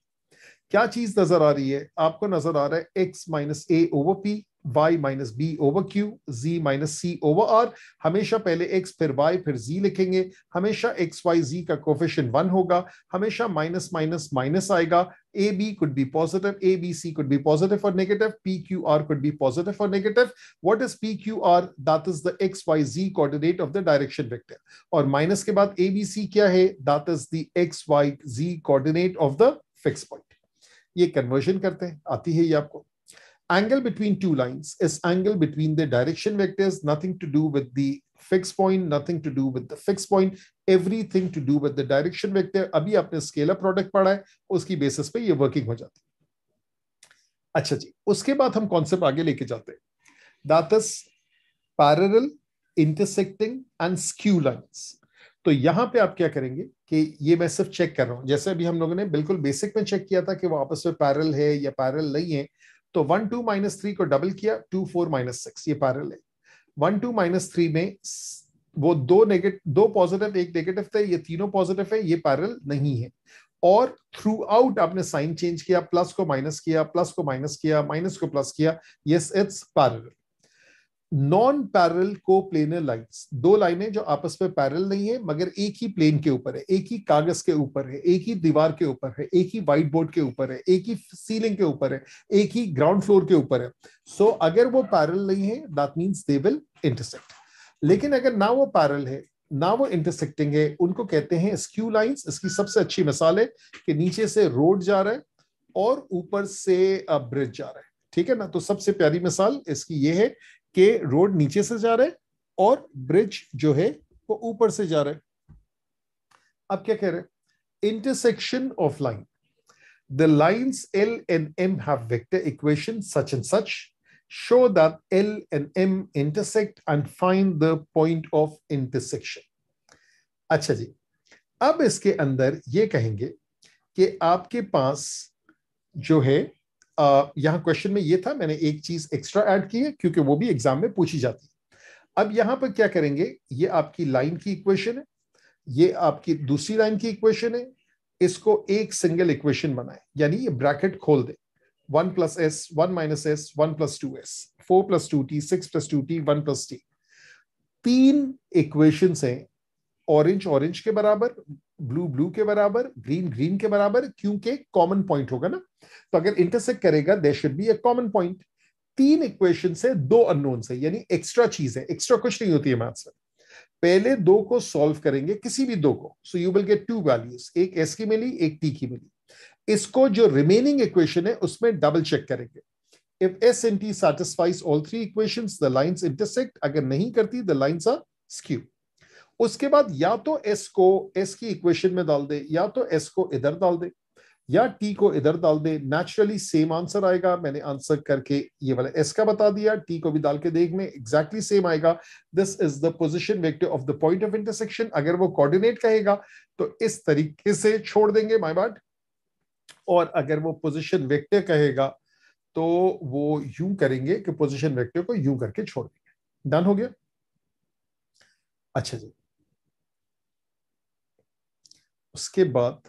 क्या चीज नजर आ रही है आपको नजर आ रहा है X minus A over P Y minus B over Q Z minus C over R हमेशा पहले एक्स फिर वाई फिर जी लिखेंगे हमेशा एक्स वाई जी का कोफिशन वन होगा हमेशा माइनस माइनस माइनस आएगा A B could be positive A B C could be positive और negative P Q R could be positive और negative what is P Q R that is the X Y Z coordinate of the direction vector और माइनस के बाद ए बी सी क्या है that is the X Y Z coordinate of the fix point ये कन्वर्जन करते हैं आती है ये आपको angle between two lines is angle between the direction vectors nothing to do with the fix point nothing to do with the fix point everything to do with the direction vector अभी आपने स्केलर प्रोडक्ट पढ़ा है उसकी बेसिस पे ये वर्किंग हो जाती है अच्छा जी उसके बाद हम कॉन्सेप्ट आगे लेके जाते हैं that is parallel intersecting and skew lines तो यहां पे आप क्या करेंगे कि ये मैं सिर्फ चेक कर रहा हूं जैसे अभी हम लोगों ने बिल्कुल बेसिक में चेक किया था कि वो आपस में पैरल है या पैरल नहीं है तो वन टू माइनस थ्री को डबल किया टू फोर माइनस सिक्स ये पैरल है वन टू माइनस थ्री में वो दो नेगेटिव दो पॉजिटिव एक नेगेटिव थे ये तीनों पॉजिटिव है ये पैरल नहीं है और थ्रू आउट आपने साइन चेंज किया प्लस को माइनस किया प्लस को माइनस किया माइनस को प्लस किया yes it's parallel non parallel coplanar lines दो लाइनें जो आपस में पैरल नहीं है मगर एक ही प्लेन के ऊपर है एक ही कागज के ऊपर है एक ही दीवार के ऊपर है एक ही व्हाइट बोर्ड के ऊपर है एक ही सीलिंग के ऊपर है एक ही ग्राउंड फ्लोर के ऊपर है सो so, अगर वो पैरल नहीं है that means they will intersect लेकिन अगर ना वो पैरल है ना वो इंटरसेक्टिंग है उनको कहते हैं स्क्यू लाइन्स इसकी सबसे अच्छी मिसाल है कि नीचे से रोड जा रहा है और ऊपर से ब्रिज जा रहा है ठीक है ना तो सबसे प्यारी मिसाल इसकी ये है कि रोड नीचे से जा रहा है और ब्रिज जो है वो ऊपर से जा रहा है अब क्या कह रहे intersection of line the line L and M have vector equation such and such show that L and M intersect and find the point of intersection अच्छा जी अब इसके अंदर ये कहेंगे कि आपके पास जो है यहाँ क्वेश्चन में ये था मैंने एक चीज एक्स्ट्रा ऐड की है क्योंकि वो भी एग्जाम में पूछी जाती है अब यहाँ पर क्या करेंगे ये आपकी लाइन की इक्वेशन है ये आपकी दूसरी लाइन की इक्वेशन है इसको एक सिंगल इक्वेशन बनाए यानी ये ब्रैकेट खोल दे one plus S one minus S one plus two S four plus two T six plus two T one plus T तीन इक्वेशन हैं ऑरेंज ऑरेंज के बराबर ब्लू ब्लू के बराबर ग्रीन ग्रीन के बराबर क्योंकि कॉमन पॉइंट होगा ना तो अगर इंटरसेक्ट करेगा there should be a common point तीन इक्वेशन से दो अननोन से यानी एक्स्ट्रा चीज है एक्स्ट्रा कुछ नहीं होती है मैथ से पहले दो को सॉल्व करेंगे किसी भी दो को so you will get two values एक एस की मिली एक टी की मिली इसको जो रिमेनिंग इक्वेशन है उसमें डबल चेक करेंगे if s and t satisfies all three equations the lines intersect अगर नहीं करती the lines are skewed उसके बाद या तो एस को एस की इक्वेशन में डाल दे या तो एस को इधर डाल दे या टी को इधर डाल दे नेचुरली सेम आंसर आएगा मैंने आंसर करके ये वाला एस का बता दिया टी को भी डाल के देख में एग्जैक्टली सेम आएगा this is the position vector of the point of intersection अगर वो कोऑर्डिनेट कहेगा तो इस तरीके से छोड़ देंगे माई बाट और अगर वो पोजिशन वेक्टर कहेगा तो वो यू करेंगे कि पोजिशन वेक्टर को यू करके छोड़ देंगे डन हो गया अच्छा जी उसके बाद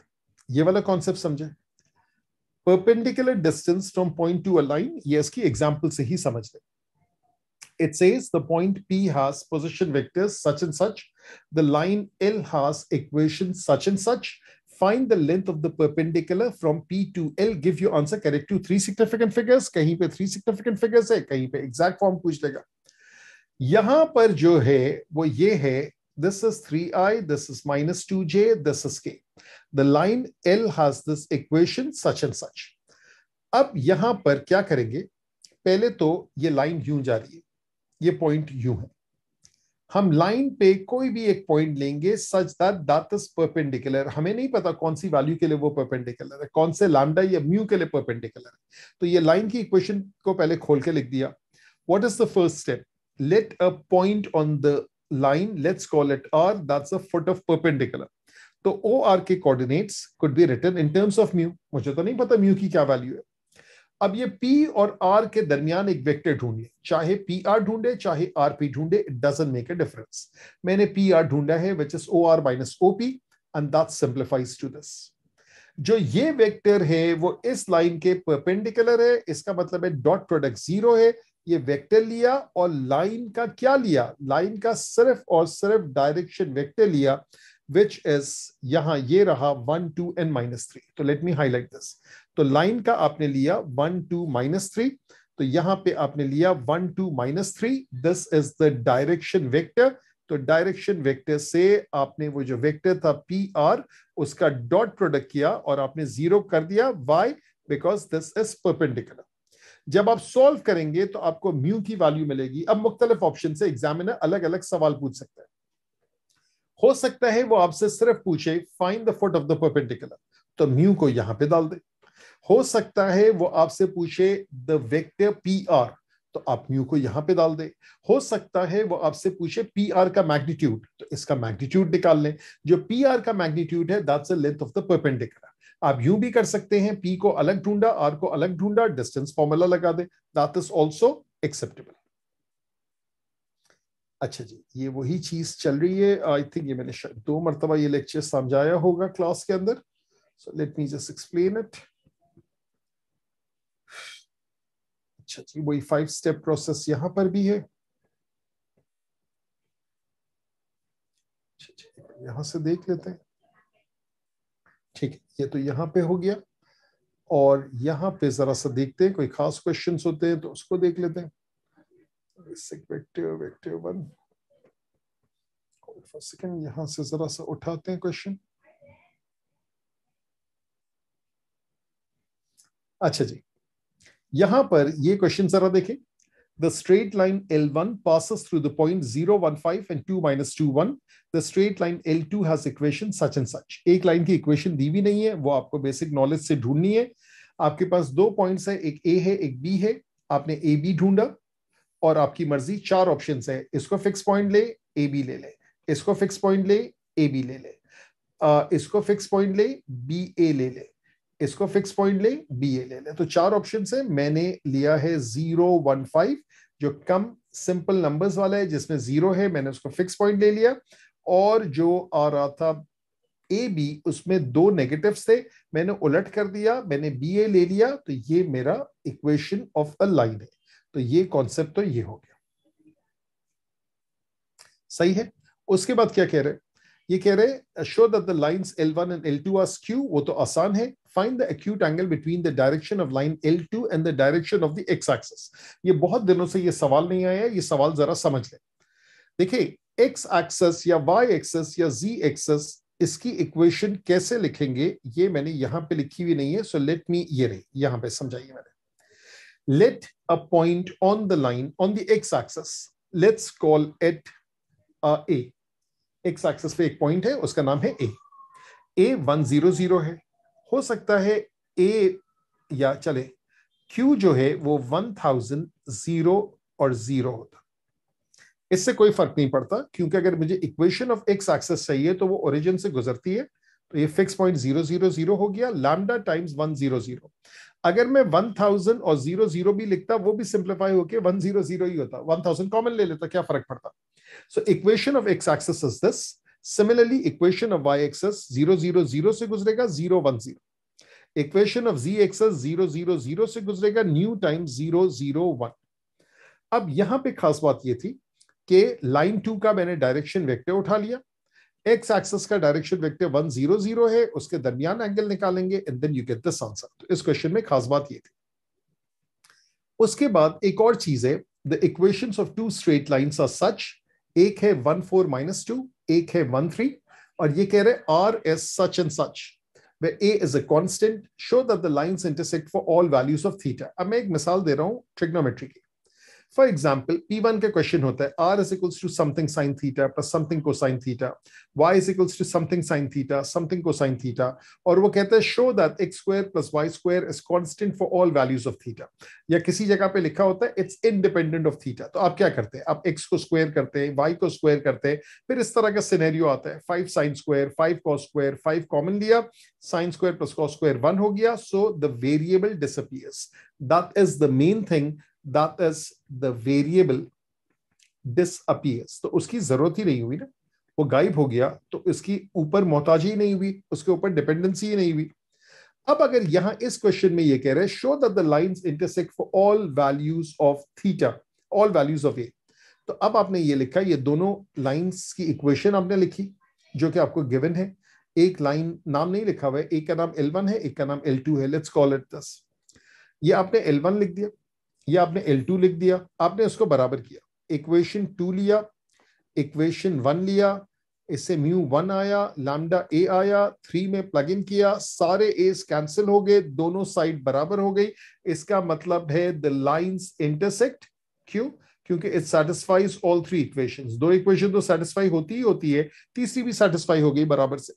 ये वाला कॉन्सेप्ट समझे perpendicular distance from point to a line ये इसकी एग्जाम्पल से ही समझ लें it says the point P has position vectors such and such. The line L has equation such and such. Find the length of the perpendicular from P to L. Give your answer correct to three significant figures. कहीं पे three significant figures है, कहीं पे exact form पूछ लेगा. यहाँ पर जो है वो ये है This is 3i, this is minus 2j, this is k. The line L has this equation such and such. अब यहां पर क्या करेंगे पहले तो ये लाइन यू जा रही है ये पॉइंट यू है हम लाइन पे कोई भी एक पॉइंट लेंगे such that that is perpendicular हमें नहीं पता कौन सी वैल्यू के लिए वो परपेंडिकुलर है कौन से लैम्डा या म्यू के लिए परपेंडिकुलर है तो ये लाइन की इक्वेशन को पहले खोल के लिख दिया what is the first step let a point on the line, let's call it R, that's a foot of perpendicular. तो ओ आर के coordinates could be written in terms of mu मुझे तो नहीं पता म्यू की क्या वैल्यू है अब ये पी और आर के दरमियान एक वेक्टर ढूंढिए चाहे पी आर ढूंढे चाहे आर पी ढूंढे it doesn't make a difference मैंने पी आर ढूंढा है which is O R minus O P and that simplifies to this जो ये वेक्टर है वो इस लाइन के परपेंडिकुलर है इसका मतलब है डॉट प्रोडक्ट जीरो है ये वेक्टर लिया और लाइन का क्या लिया लाइन का सिर्फ और सिर्फ डायरेक्शन वेक्टर लिया विच इज यहां ये रहा one two and minus three तो लेट मी हाईलाइट दिस तो लाइन का आपने लिया वन टू माइनस थ्री तो यहां पे आपने लिया one two minus three this is the direction vector तो डायरेक्शन वेक्टर से आपने वो जो वेक्टर था पी आर उसका डॉट प्रोडक्ट किया और आपने जीरो कर दिया why because this is perpendicular जब आप सॉल्व करेंगे तो आपको म्यू की वैल्यू मिलेगी अब मुख्तलिफ ऑप्शन से एग्जामिनर अलग अलग सवाल पूछ सकता है हो सकता है वो आपसे सिर्फ पूछे find the foot of the perpendicular तो म्यू को यहां पे डाल दे हो सकता है वो आपसे पूछे द वेक्टर पी आर तो आप म्यू को यहां पे डाल दे हो सकता है वो आपसे पूछे पी आर का मैग्नीट्यूड तो इसका मैग्नीट्यूड निकाल लें जो पी आर का मैग्नीट्यूड है that's length of the perpendicular आप यू भी कर सकते हैं पी को अलग ढूंढा आर को अलग ढूंढा डिस्टेंस फॉर्मूला लगा दे दैट इज ऑल्सो एक्सेप्टेबल अच्छा जी ये वही चीज चल रही है आई थिंक ये मैंने दो मरतबा ये लेक्चर समझाया होगा क्लास के अंदर so let me just explain it अच्छा जी वही फाइव स्टेप प्रोसेस यहां पर भी है अच्छा यहां से देख लेते हैं ठीक ये तो यहाँ पे हो गया और यहाँ पे जरा सा देखते हैं कोई खास क्वेश्चन होते हैं तो उसको देख लेते हैं फर्स्ट सेकंड यहां से जरा सा उठाते हैं क्वेश्चन अच्छा जी यहां पर ये क्वेश्चन जरा देखें The straight line L1 passes through the point 0, 1, 5 and 2 minus 2, 1. The straight line L2 has equation such and such. एक लाइन की इक्वेशन दी भी नहीं है वो आपको बेसिक नॉलेज से ढूंढनी है आपके पास दो पॉइंट्स है एक ए है एक बी है आपने ए बी ढूंढा और आपकी मर्जी चार ऑप्शन है इसको फिक्स पॉइंट ले ए बी ले ले इसको फिक्स पॉइंट ले ए बी ले ले इसको फिक्स पॉइंट ले बी ए ले ले इसको फिक्स पॉइंट ले बी ए ले ले तो चार ऑप्शन है मैंने लिया है जीरो वन फाइव जो कम सिंपल नंबर्स वाला है जिसमें जीरो है मैंने उसको फिक्स पॉइंट ले लिया और जो आ रहा था ए बी उसमें दो नेगेटिव थे मैंने उलट कर दिया मैंने बी ए ले लिया तो ये मेरा इक्वेशन ऑफ अ लाइन है तो ये कॉन्सेप्ट तो ये हो गया सही है उसके बाद क्या कह रहे हैं ये कह रहे हैं show that the lines L1 and L2 are skew वो तो आसान है find the acute angle between the direction of line L2 and the direction of the X axis ये बहुत दिनों से ये सवाल नहीं आया ये सवाल जरा समझ लें देखिए एक्स एक्सेस या वाई एक्सेस या जी एक्सेस इसकी इक्वेशन कैसे लिखेंगे ये मैंने यहां पे लिखी हुई नहीं है सो लेट मी ये रही यहां पे समझाइए मैंने let a point on the line on the x axis let's call it A X axis पे एक पॉइंट है उसका नाम है A A one zero zero है हो सकता है ए या चले क्यू जो है वो वन थाउजेंड जीरो और जीरो होता इससे कोई फर्क नहीं पड़ता क्योंकि अगर मुझे इक्वेशन ऑफ एक्स एक्सिस चाहिए तो वो ओरिजिन से गुजरती है तो ये fix point zero zero zero हो गया lambda times one zero zero अगर मैं वन थाउजेंड और जीरो जीरो भी लिखता वो भी सिंप्लीफाई होकर वन जीरो जीरो ही होता वन थाउजेंड कॉमन ले लेता क्या फर्क पड़ता So equation of x-axis is this. Similarly, equation of y-axis 0, 0, 0 से गुजरेगा जीरो 1, 0. Equation of z-axis 0, 0, 0 से गुजरेगा new times 0, 0, 1. अब यहां पे खास बात ये थी कि लाइन टू का मैंने डायरेक्शन वेक्टर उठा लिया एक्स एक्सेस का direction vector one zero zero है उसके दरमियान एंगल निकालेंगे and then you get this answer तो इस क्वेश्चन में खास बात ये थी उसके बाद एक और चीज है the equations of two straight lines are such एक है वन फोर माइनस टू एक है वन थ्री और ये कह रहे हैं R S such and such where A is a constant show that the lines intersect for all values of theta अब मैं एक मिसाल दे रहा हूं ट्रिग्नोमेट्री की फॉर एग्जाम्पल पी वन का क्वेश्चन होता है R is equals to something sine theta plus something cosine theta Y is equals to something sine theta something cosine theta और वो कहता है show that x square plus Y square is constant for all values of theta या किसी जगह पे लिखा होता है इट्स इनडिपेंडेंट ऑफ थीटा तो आप क्या करते हैं आप एक्स को स्क्वायर करते हैं वाई को स्क्वायर करते हैं फिर इस तरह का सिनेरियो आता है five sine square five cos square five common लिया sine square plus cos square one हो गया so the variable disappears that is the main thing that is the variable disappears तो उसकी जरूरत ही नहीं हुई ना वो गायब हो गया तो इसकी ऊपर मोहताजी ही नहीं हुई उसके ऊपर डिपेंडेंसी ही नहीं हुई अब अगर यहां इस क्वेश्चन में ये कह रहे हैं show that the lines intersect for all values of theta all values of A तो अब आपने ये लिखा ये दोनों लाइंस की इक्वेशन आपने लिखी जो कि आपको गिवन है एक लाइन नाम नहीं लिखा हुआ है एक का नाम L1 है एक का नाम L2 है लेट्स कॉल इट दस ये आपने L1 लिख दिया ये आपने L2 लिख दिया आपने उसको बराबर किया इक्वेशन टू लिया इक्वेशन वन लिया इससे म्यू वन आया लैम्डा ए आया थ्री में प्लग इन किया सारे एस कैंसिल हो गए दोनों साइड बराबर हो गई इसका मतलब है द लाइंस इंटरसेक्ट क्यों क्योंकि it satisfies all three equations दो इक्वेशन तो सेटिस्फाई होती ही होती है तीसरी भी सेटिस्फाई हो गई बराबर से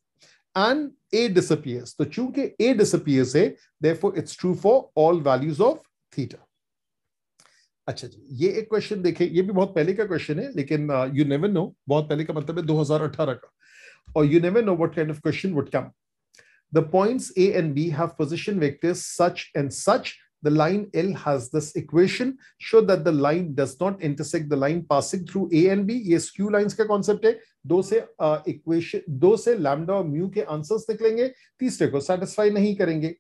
एंड ए डिसअपियर्स तो चूंकि ए डिसअपियर्स है therefore it's true for all values of theta अच्छा जी ये एक क्वेश्चन देखें ये भी बहुत पहले का क्वेश्चन है लेकिन यू नेवर नो बहुत पहले का मतलब है 2018 का और you never know what kind of question would come the points A and B have position vectors such and such the line L has this equation. Show that the line does not intersect the line passing through A and B. ये skew lines का concept है. दो से uh, equation, दो से lambda और mu के answers निकलेंगे. तीसरे को satisfy नहीं करेंगे.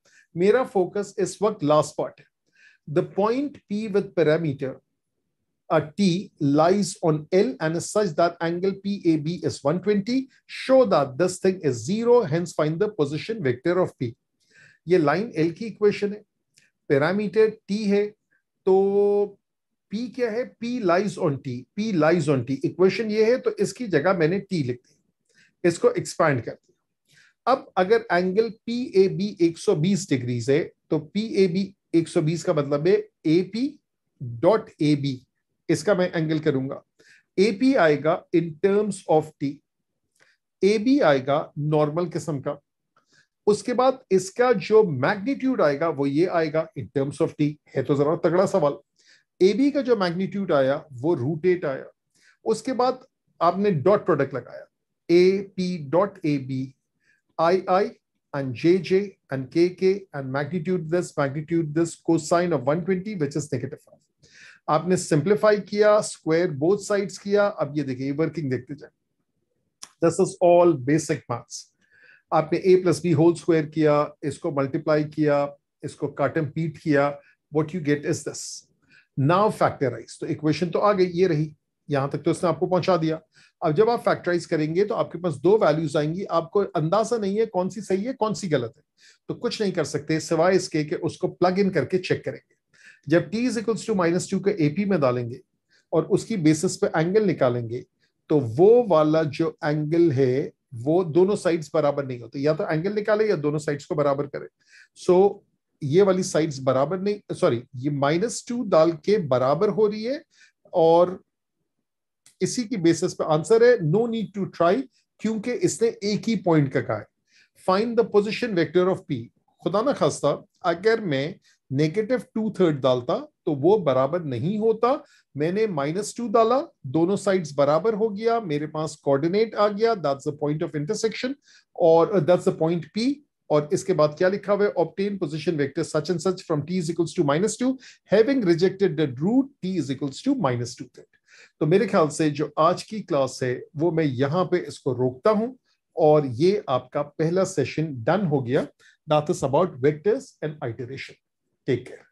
मेरा focus इस वक्त last part है. The point P with parameter uh, T lies on L and is such that angle PAB is 120. Show that this thing is zero, hence find the position vector of P. ये लाइन L की इक्वेशन है पैरामीटर T है तो P क्या है P lies on T P lies on T equation ये है तो इसकी जगह मैंने T लिख दी इसको एक्सपैंड कर दिया अब अगर एंगल पी ए बी एक सौ है तो पी ए बी 120 का मतलब है A P dot A B इसका मैं एंगल करूंगा ए पी आएगा in terms of T A B आएगा नॉर्मल किस्म का उसके बाद इसका जो मैग्नीट्यूड आएगा वो ये आएगा इन टर्म्स ऑफ टी है तो जरा तगड़ा सवाल ए बी का जो मैग्नीट्यूड आया वो रूट एट आया उसके बाद आपने डॉट प्रोडक्ट लगाया A P dot A B आई आई and jj and kk and magnitude this magnitude this cosine of 120 which is negative 5 आपने सिंप्लीफाई किया स्क्वायर बोथ साइड्स किया अब ये देखिए वर्किंग देखते जाए this is all basic marks आपने A plus B whole square किया इसको मल्टीप्लाई किया इसको काटम पीट किया what you get is this now factorise तो इक्वेशन तो आ गई ये रही यहां तक तो इसने आपको पहुंचा दिया अब जब आप फैक्टराइज करेंगे तो आपके पास दो वैल्यूज आएंगी आपको अंदाजा नहीं है कौन सी सही है कौन सी गलत है तो कुछ नहीं कर सकते सिवाय इसके कि उसको प्लग इन करके चेक करेंगे जब T is equals to minus two का एपी में डालेंगे और उसकी बेसिस पे एंगल निकालेंगे तो वो वाला जो एंगल है वो दोनों साइड्स बराबर नहीं होते या तो एंगल निकाले या दोनों साइड्स को बराबर करे सो so, ये वाली साइड्स बराबर नहीं सॉरी ये माइनस टू डाल के बराबर हो रही है और इसी की बेसिस पे आंसर है नो नीड टू ट्राई क्योंकि इसने एक ही पॉइंट का कहा है find the position vector of P खुदा ना खास्ता अगर मैं नेगेटिव टू थर्ड डालता तो वो बराबर नहीं होता मैंने माइनस टू डाला दोनों साइड्स बराबर हो गया मेरे पास कोऑर्डिनेट आ गया that's the point of intersection और दैट्स द पॉइंट पी और इसके बाद क्या लिखा हुआ है obtain position vector such and such from T is equals to minus two having rejected the root T is equals to minus two third तो मेरे ख्याल से जो आज की क्लास है वो मैं यहाँ पे इसको रोकता हूँ और ये आपका पहला सेशन डन हो गया that is about vectors and iteration take care